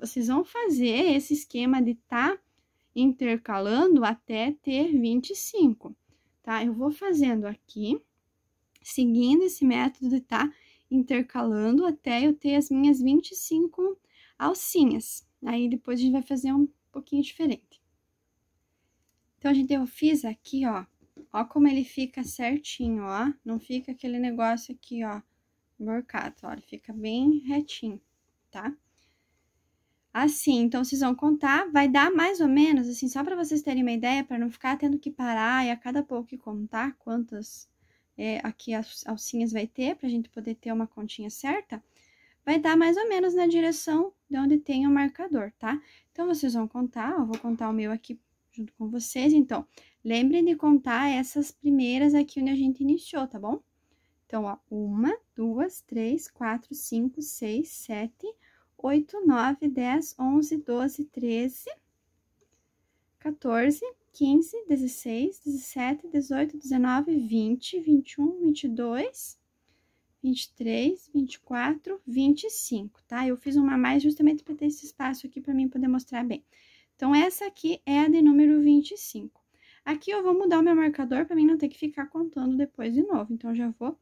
Vocês vão fazer esse esquema de tá intercalando até ter 25, tá? Eu vou fazendo aqui, seguindo esse método de tá intercalando até eu ter as minhas 25 alcinhas. Aí, depois, a gente vai fazer um pouquinho diferente. Então, gente, eu fiz aqui, ó, Ó como ele fica certinho, ó. Não fica aquele negócio aqui, ó, emborcado, ó. Ele fica bem retinho, tá? Assim, então vocês vão contar, vai dar mais ou menos, assim, só para vocês terem uma ideia, para não ficar tendo que parar e a cada pouco contar quantas é, aqui as alcinhas vai ter, pra gente poder ter uma continha certa, vai dar mais ou menos na direção de onde tem o marcador, tá? Então, vocês vão contar, eu vou contar o meu aqui junto com vocês, então, Lembrem de contar essas primeiras aqui onde a gente iniciou, tá bom? Então, ó, uma, duas, três, quatro, cinco, seis, sete, oito, nove, dez, onze, doze, treze, quinze, dezessete, dezoito, dezenove, vinte, vinte e um, vinte e dois, vinte e três, vinte e quatro, vinte e cinco, tá? Eu fiz uma a mais justamente para ter esse espaço aqui para mim poder mostrar bem. Então, essa aqui é a de número vinte e cinco. Aqui eu vou mudar o meu marcador para mim não ter que ficar contando depois de novo. Então, já vou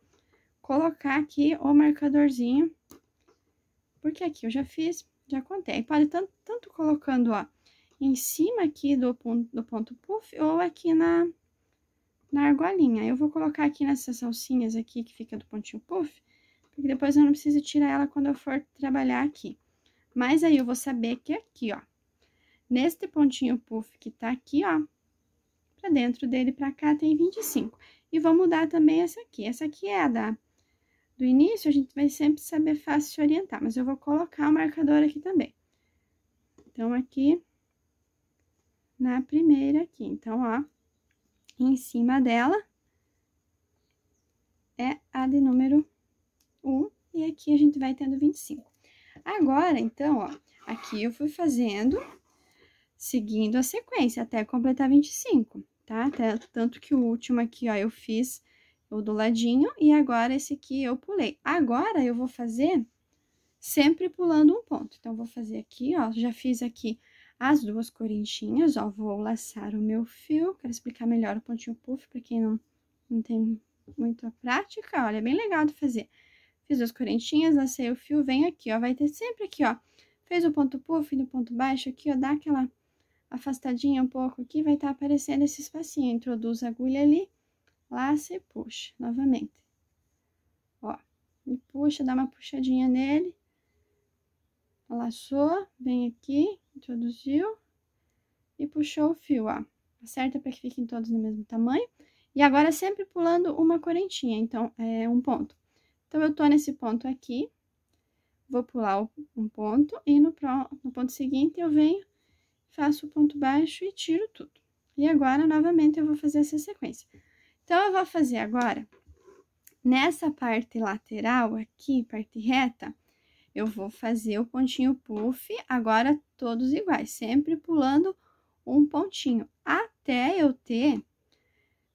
colocar aqui o marcadorzinho, porque aqui eu já fiz, já contei. Pode tanto, tanto colocando, ó, em cima aqui do ponto, do ponto puff ou aqui na, na argolinha. Eu vou colocar aqui nessas alcinhas aqui que fica do pontinho puff, porque depois eu não preciso tirar ela quando eu for trabalhar aqui. Mas aí, eu vou saber que é aqui, ó, neste pontinho puff que tá aqui, ó, para dentro dele para cá tem 25. E vou mudar também essa aqui. Essa aqui é a da do início, a gente vai sempre saber fácil se orientar, mas eu vou colocar o marcador aqui também. Então, aqui, na primeira aqui. Então, ó, em cima dela é a de número 1, e aqui a gente vai tendo 25. Agora, então, ó, aqui eu fui fazendo, seguindo a sequência, até completar 25. 25 tá? Tanto que o último aqui, ó, eu fiz o do ladinho e agora esse aqui eu pulei. Agora, eu vou fazer sempre pulando um ponto. Então, vou fazer aqui, ó, já fiz aqui as duas correntinhas, ó, vou laçar o meu fio. Quero explicar melhor o pontinho puff, pra quem não, não tem muita prática, olha, é bem legal de fazer. Fiz duas correntinhas, lacei o fio, vem aqui, ó, vai ter sempre aqui, ó, fez o ponto puff no ponto baixo aqui, ó, dá aquela afastadinha um pouco aqui, vai estar tá aparecendo esse espacinho. Introduz a agulha ali, laça e puxa novamente. Ó, e puxa, dá uma puxadinha nele. Laçou, vem aqui, introduziu e puxou o fio, ó. Acerta para que fiquem todos no mesmo tamanho. E agora, sempre pulando uma correntinha, então, é um ponto. Então, eu tô nesse ponto aqui, vou pular um ponto, e no, pro, no ponto seguinte eu venho faço o ponto baixo e tiro tudo. E agora, novamente, eu vou fazer essa sequência. Então, eu vou fazer agora, nessa parte lateral aqui, parte reta, eu vou fazer o pontinho puff, agora todos iguais, sempre pulando um pontinho, até eu ter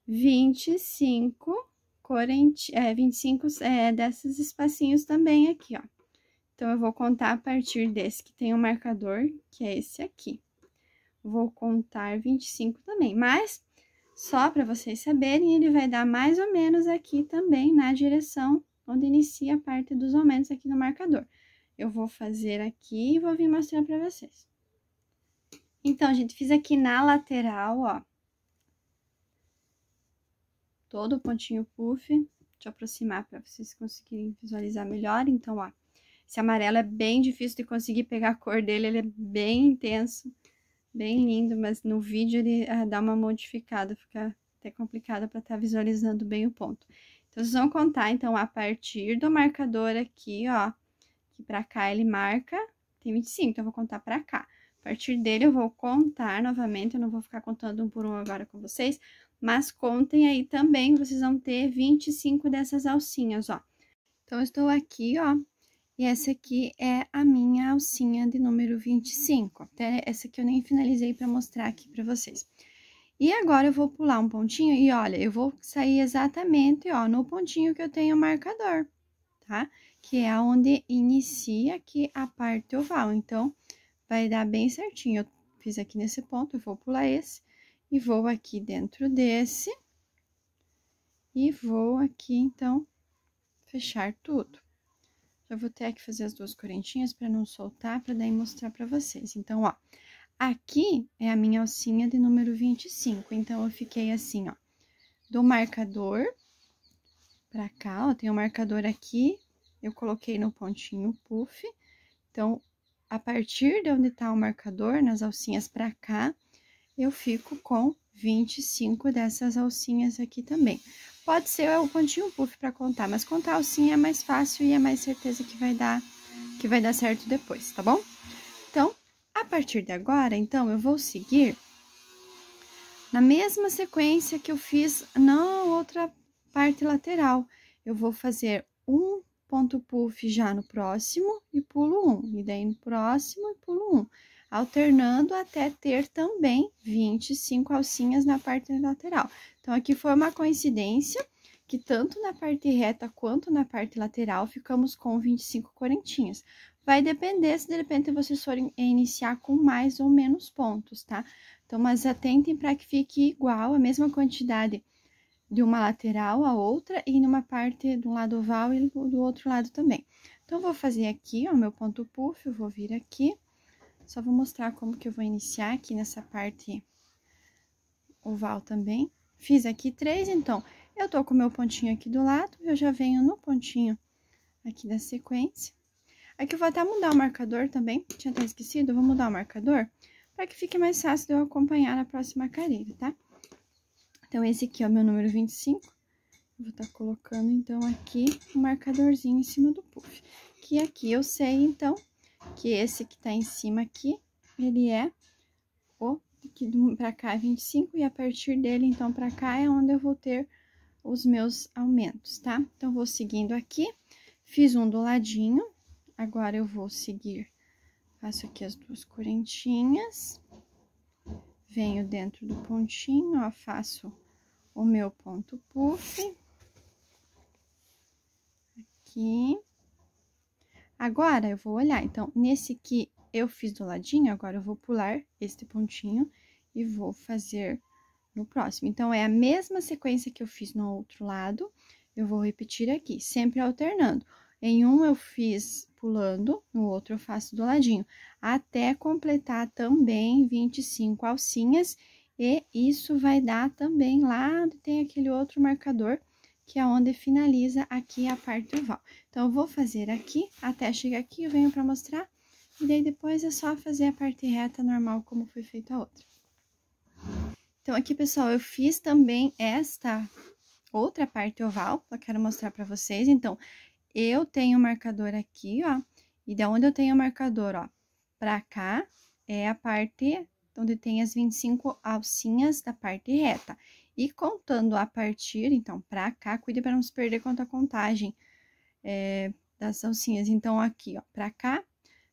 25, 40, é, 25 é, desses espacinhos também aqui, ó. Então, eu vou contar a partir desse que tem o um marcador, que é esse aqui vou contar 25 também, mas só para vocês saberem, ele vai dar mais ou menos aqui também na direção onde inicia a parte dos aumentos aqui no marcador. Eu vou fazer aqui e vou vir mostrar para vocês. Então, gente, fiz aqui na lateral, ó. Todo o pontinho puff. Deixa eu aproximar para vocês conseguirem visualizar melhor. Então, ó, esse amarelo é bem difícil de conseguir pegar a cor dele, ele é bem intenso bem lindo, mas no vídeo ele ah, dá uma modificada, fica até complicado para estar tá visualizando bem o ponto. Então, vocês vão contar, então, a partir do marcador aqui, ó, que pra cá ele marca, tem 25, então eu vou contar pra cá. A partir dele eu vou contar novamente, eu não vou ficar contando um por um agora com vocês, mas contem aí também, vocês vão ter 25 dessas alcinhas, ó. Então, eu estou aqui, ó, e essa aqui é a minha alcinha de número 25. Até essa aqui eu nem finalizei para mostrar aqui para vocês. E agora eu vou pular um pontinho e olha, eu vou sair exatamente, ó, no pontinho que eu tenho o marcador, tá? Que é onde inicia aqui a parte oval. Então, vai dar bem certinho. Eu fiz aqui nesse ponto, eu vou pular esse e vou aqui dentro desse. E vou aqui, então, fechar tudo. Eu vou ter que fazer as duas correntinhas para não soltar, para daí mostrar para vocês. Então, ó, aqui é a minha alcinha de número 25. Então, eu fiquei assim, ó, do marcador para cá, ó, tem o um marcador aqui, eu coloquei no pontinho puff. Então, a partir de onde tá o marcador, nas alcinhas para cá, eu fico com 25 dessas alcinhas aqui também. Pode ser o pontinho puff para contar, mas contar alcinha é mais fácil e é mais certeza que vai dar que vai dar certo depois, tá bom? Então, a partir de agora, então eu vou seguir na mesma sequência que eu fiz na outra parte lateral. Eu vou fazer um ponto puff já no próximo e pulo um, e daí no próximo e pulo um alternando até ter também 25 alcinhas na parte lateral. Então, aqui foi uma coincidência que tanto na parte reta quanto na parte lateral ficamos com 25 correntinhas. Vai depender se de repente vocês forem iniciar com mais ou menos pontos, tá? Então, mas atentem para que fique igual, a mesma quantidade de uma lateral à outra e numa parte do lado oval e do outro lado também. Então, vou fazer aqui, ó, meu ponto puff, eu vou vir aqui só vou mostrar como que eu vou iniciar aqui nessa parte oval também. Fiz aqui três, então, eu tô com o meu pontinho aqui do lado, eu já venho no pontinho aqui da sequência. Aqui eu vou até mudar o marcador também, tinha até esquecido, vou mudar o marcador para que fique mais fácil de eu acompanhar na próxima carreira, tá? Então, esse aqui é o meu número 25. vou estar tá colocando, então, aqui o um marcadorzinho em cima do puff. Que aqui eu sei, então, que esse que tá em cima aqui, ele é o que para cá é 25 e a partir dele, então, para cá é onde eu vou ter os meus aumentos, tá? Então, vou seguindo aqui, fiz um do ladinho, agora eu vou seguir, faço aqui as duas correntinhas, venho dentro do pontinho, ó, faço o meu ponto puff, aqui, Agora, eu vou olhar. Então, nesse que eu fiz do ladinho, agora eu vou pular este pontinho e vou fazer no próximo. Então, é a mesma sequência que eu fiz no outro lado, eu vou repetir aqui, sempre alternando. Em um eu fiz pulando, no outro eu faço do ladinho, até completar também 25 alcinhas, e isso vai dar também lá, tem aquele outro marcador que é onde finaliza aqui a parte oval. Então, eu vou fazer aqui, até chegar aqui, eu venho para mostrar, e daí depois é só fazer a parte reta normal, como foi feito a outra. Então, aqui, pessoal, eu fiz também esta outra parte oval, que eu quero mostrar para vocês. Então, eu tenho o marcador aqui, ó, e da onde eu tenho o marcador, ó, pra cá, é a parte onde tem as 25 alcinhas da parte reta. E contando a partir, então, para cá, cuide para não se perder quanto a contagem é, das salsinhas. Então, aqui, ó, para cá,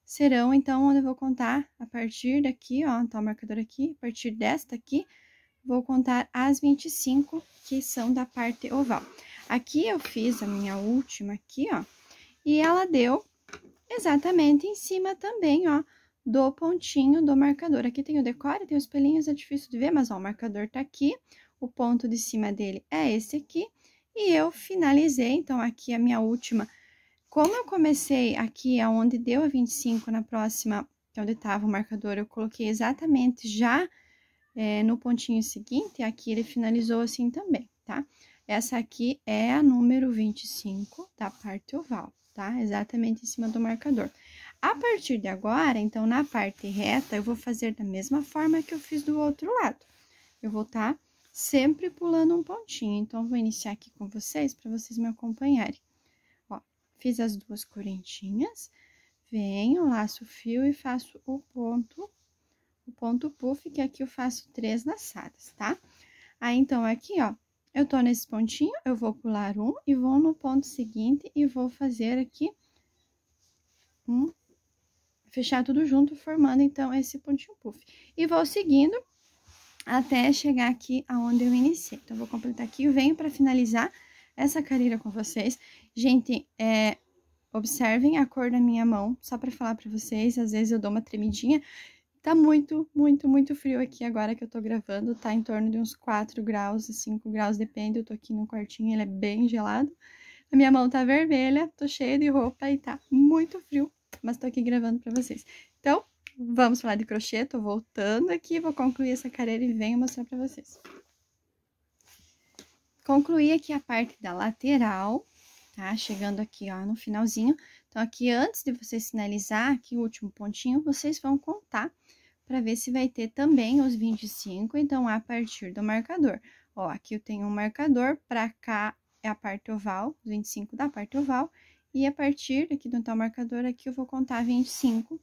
serão, então, onde eu vou contar a partir daqui, ó, então o marcador aqui, a partir desta aqui, vou contar as 25 que são da parte oval. Aqui eu fiz a minha última aqui, ó, e ela deu exatamente em cima também, ó, do pontinho do marcador. Aqui tem o decore, tem os pelinhos, é difícil de ver, mas ó, o marcador tá aqui, o ponto de cima dele é esse aqui. E eu finalizei, então, aqui a minha última. Como eu comecei aqui aonde deu a 25, na próxima, que é onde estava o marcador, eu coloquei exatamente já é, no pontinho seguinte, aqui ele finalizou assim também, tá? Essa aqui é a número 25 da parte oval, tá? Exatamente em cima do marcador. A partir de agora, então, na parte reta, eu vou fazer da mesma forma que eu fiz do outro lado. Eu vou estar tá sempre pulando um pontinho. Então, vou iniciar aqui com vocês, para vocês me acompanharem. Ó, fiz as duas correntinhas, venho, laço o fio e faço o ponto, o ponto puff, que aqui eu faço três laçadas, tá? Aí, então, aqui, ó, eu tô nesse pontinho, eu vou pular um e vou no ponto seguinte e vou fazer aqui um, fechar tudo junto, formando, então, esse pontinho puff. E vou seguindo até chegar aqui aonde eu iniciei. Então, vou completar aqui e venho para finalizar essa carreira com vocês. Gente, é, observem a cor da minha mão, só para falar para vocês, às vezes eu dou uma tremidinha. Tá muito, muito, muito frio aqui agora que eu tô gravando, tá em torno de uns 4 graus, 5 assim, graus, depende, eu tô aqui no quartinho, ele é bem gelado. A minha mão tá vermelha, tô cheia de roupa e tá muito frio, mas tô aqui gravando para vocês. Vamos falar de crochê, tô voltando aqui, vou concluir essa carreira e venho mostrar pra vocês. Concluí aqui a parte da lateral, tá? Chegando aqui, ó, no finalzinho. Então, aqui, antes de você sinalizar aqui o último pontinho, vocês vão contar para ver se vai ter também os 25, então, a partir do marcador. Ó, aqui eu tenho um marcador, para cá é a parte oval, 25 da parte oval, e a partir aqui do tal marcador aqui eu vou contar 25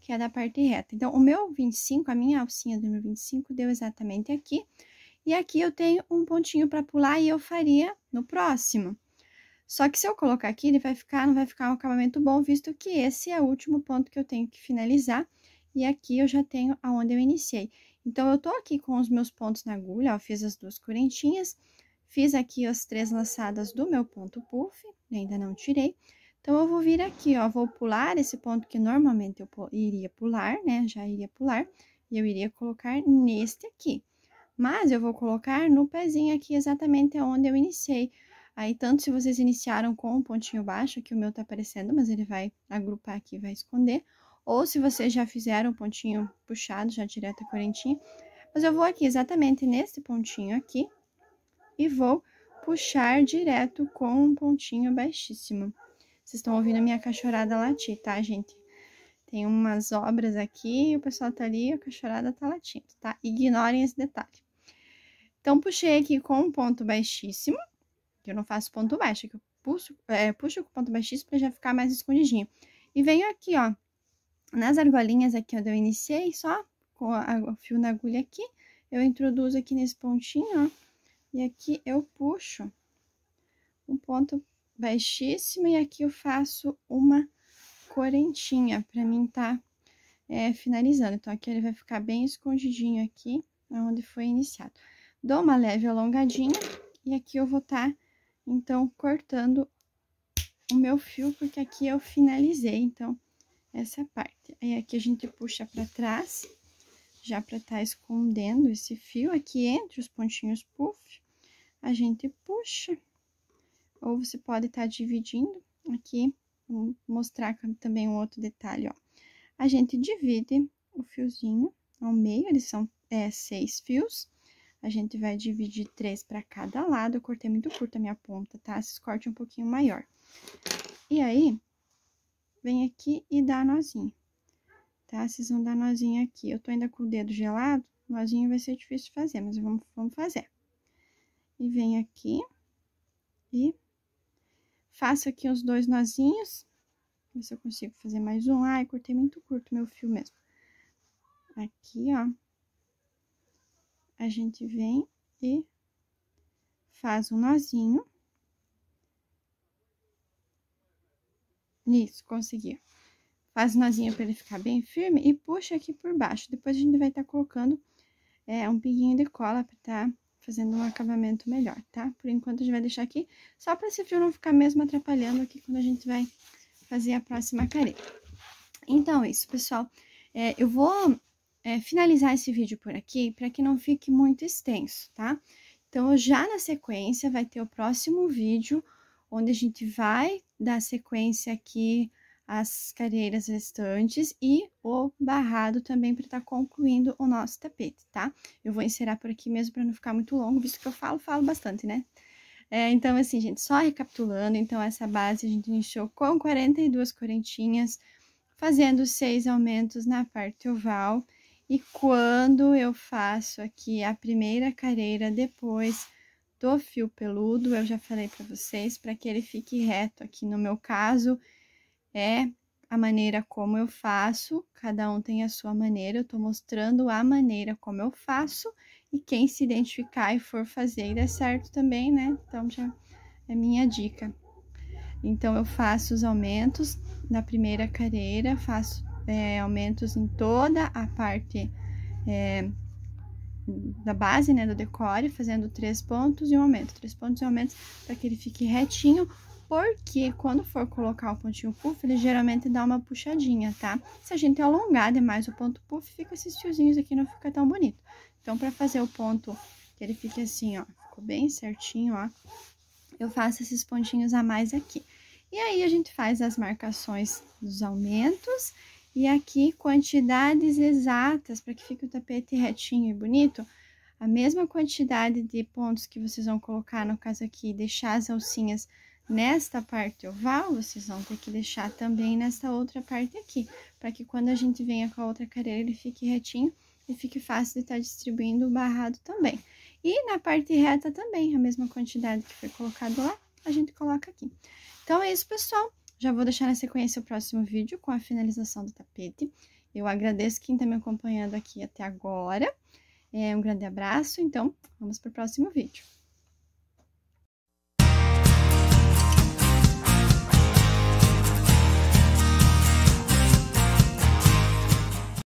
que é da parte reta. Então, o meu 25, a minha alcinha do meu 25 deu exatamente aqui. E aqui eu tenho um pontinho para pular e eu faria no próximo. Só que se eu colocar aqui, ele vai ficar, não vai ficar um acabamento bom, visto que esse é o último ponto que eu tenho que finalizar. E aqui eu já tenho aonde eu iniciei. Então, eu tô aqui com os meus pontos na agulha, ó, fiz as duas correntinhas, fiz aqui as três laçadas do meu ponto puff, ainda não tirei. Então, eu vou vir aqui, ó, vou pular esse ponto que normalmente eu iria pular, né? Já iria pular, e eu iria colocar neste aqui. Mas, eu vou colocar no pezinho aqui exatamente onde eu iniciei. Aí, tanto se vocês iniciaram com um pontinho baixo, que o meu tá aparecendo, mas ele vai agrupar aqui, vai esconder. Ou se vocês já fizeram um pontinho puxado, já direto a correntinha. Mas eu vou aqui exatamente nesse pontinho aqui, e vou puxar direto com um pontinho baixíssimo. Vocês estão ouvindo a minha cachorrada latir, tá, gente? Tem umas obras aqui, o pessoal tá ali, a cachorrada tá latindo, tá? Ignorem esse detalhe. Então, puxei aqui com um ponto baixíssimo, que eu não faço ponto baixo, é que eu puxo, é, puxo com ponto baixíssimo para já ficar mais escondidinho. E venho aqui, ó, nas argolinhas aqui onde eu iniciei, só com o fio na agulha aqui, eu introduzo aqui nesse pontinho, ó, e aqui eu puxo um ponto baixíssima e aqui eu faço uma correntinha para mim tá é, finalizando. Então, aqui ele vai ficar bem escondidinho aqui, onde foi iniciado. Dou uma leve alongadinha e aqui eu vou tá, então, cortando o meu fio, porque aqui eu finalizei, então, essa parte. Aí, aqui a gente puxa para trás, já para tá escondendo esse fio aqui entre os pontinhos puff, a gente puxa ou você pode estar tá dividindo aqui, vou mostrar também um outro detalhe, ó. A gente divide o fiozinho ao meio, eles são é, seis fios, a gente vai dividir três para cada lado, eu cortei muito curta a minha ponta, tá? Esses cortes um pouquinho maior. E aí, vem aqui e dá nozinho, tá? Vocês vão dar nozinho aqui, eu tô ainda com o dedo gelado, nozinho vai ser difícil fazer, mas vamos, vamos fazer. E vem aqui e Faço aqui os dois nozinhos. Ver se eu consigo fazer mais um. Ai, cortei muito curto meu fio mesmo. Aqui, ó. A gente vem e faz um nozinho. Isso, consegui. Faz nozinho para ele ficar bem firme e puxa aqui por baixo. Depois a gente vai estar tá colocando é, um pinguinho de cola para estar tá fazendo um acabamento melhor, tá? Por enquanto, a gente vai deixar aqui, só para esse fio não ficar mesmo atrapalhando aqui quando a gente vai fazer a próxima careta. Então, é isso, pessoal. É, eu vou é, finalizar esse vídeo por aqui, para que não fique muito extenso, tá? Então, já na sequência, vai ter o próximo vídeo, onde a gente vai dar sequência aqui as carreiras restantes e o barrado também para estar tá concluindo o nosso tapete, tá? Eu vou encerrar por aqui mesmo para não ficar muito longo, visto que eu falo, falo bastante, né? É, então, assim, gente, só recapitulando, então essa base a gente encheu com 42 correntinhas, fazendo seis aumentos na parte oval, e quando eu faço aqui a primeira carreira depois do fio peludo, eu já falei para vocês, para que ele fique reto aqui no meu caso, é a maneira como eu faço, cada um tem a sua maneira, eu estou mostrando a maneira como eu faço, e quem se identificar e for fazer e der certo também, né? Então, já é minha dica. Então, eu faço os aumentos na primeira careira, faço é, aumentos em toda a parte é, da base, né, do decore, fazendo três pontos e um aumento, três pontos e um aumento, para que ele fique retinho, porque quando for colocar o pontinho puff, ele geralmente dá uma puxadinha, tá? Se a gente alongar demais o ponto puff, fica esses fiozinhos aqui, não fica tão bonito. Então, pra fazer o ponto que ele fique assim, ó, ficou bem certinho, ó, eu faço esses pontinhos a mais aqui. E aí, a gente faz as marcações dos aumentos e aqui quantidades exatas para que fique o tapete retinho e bonito. A mesma quantidade de pontos que vocês vão colocar, no caso aqui, deixar as alcinhas nesta parte oval, vocês vão ter que deixar também nessa outra parte aqui, para que quando a gente venha com a outra careira, ele fique retinho e fique fácil de estar tá distribuindo o barrado também. E na parte reta também, a mesma quantidade que foi colocado lá, a gente coloca aqui. Então, é isso, pessoal. Já vou deixar na sequência o próximo vídeo com a finalização do tapete. Eu agradeço quem está me acompanhando aqui até agora. É, um grande abraço, então, vamos para o próximo vídeo.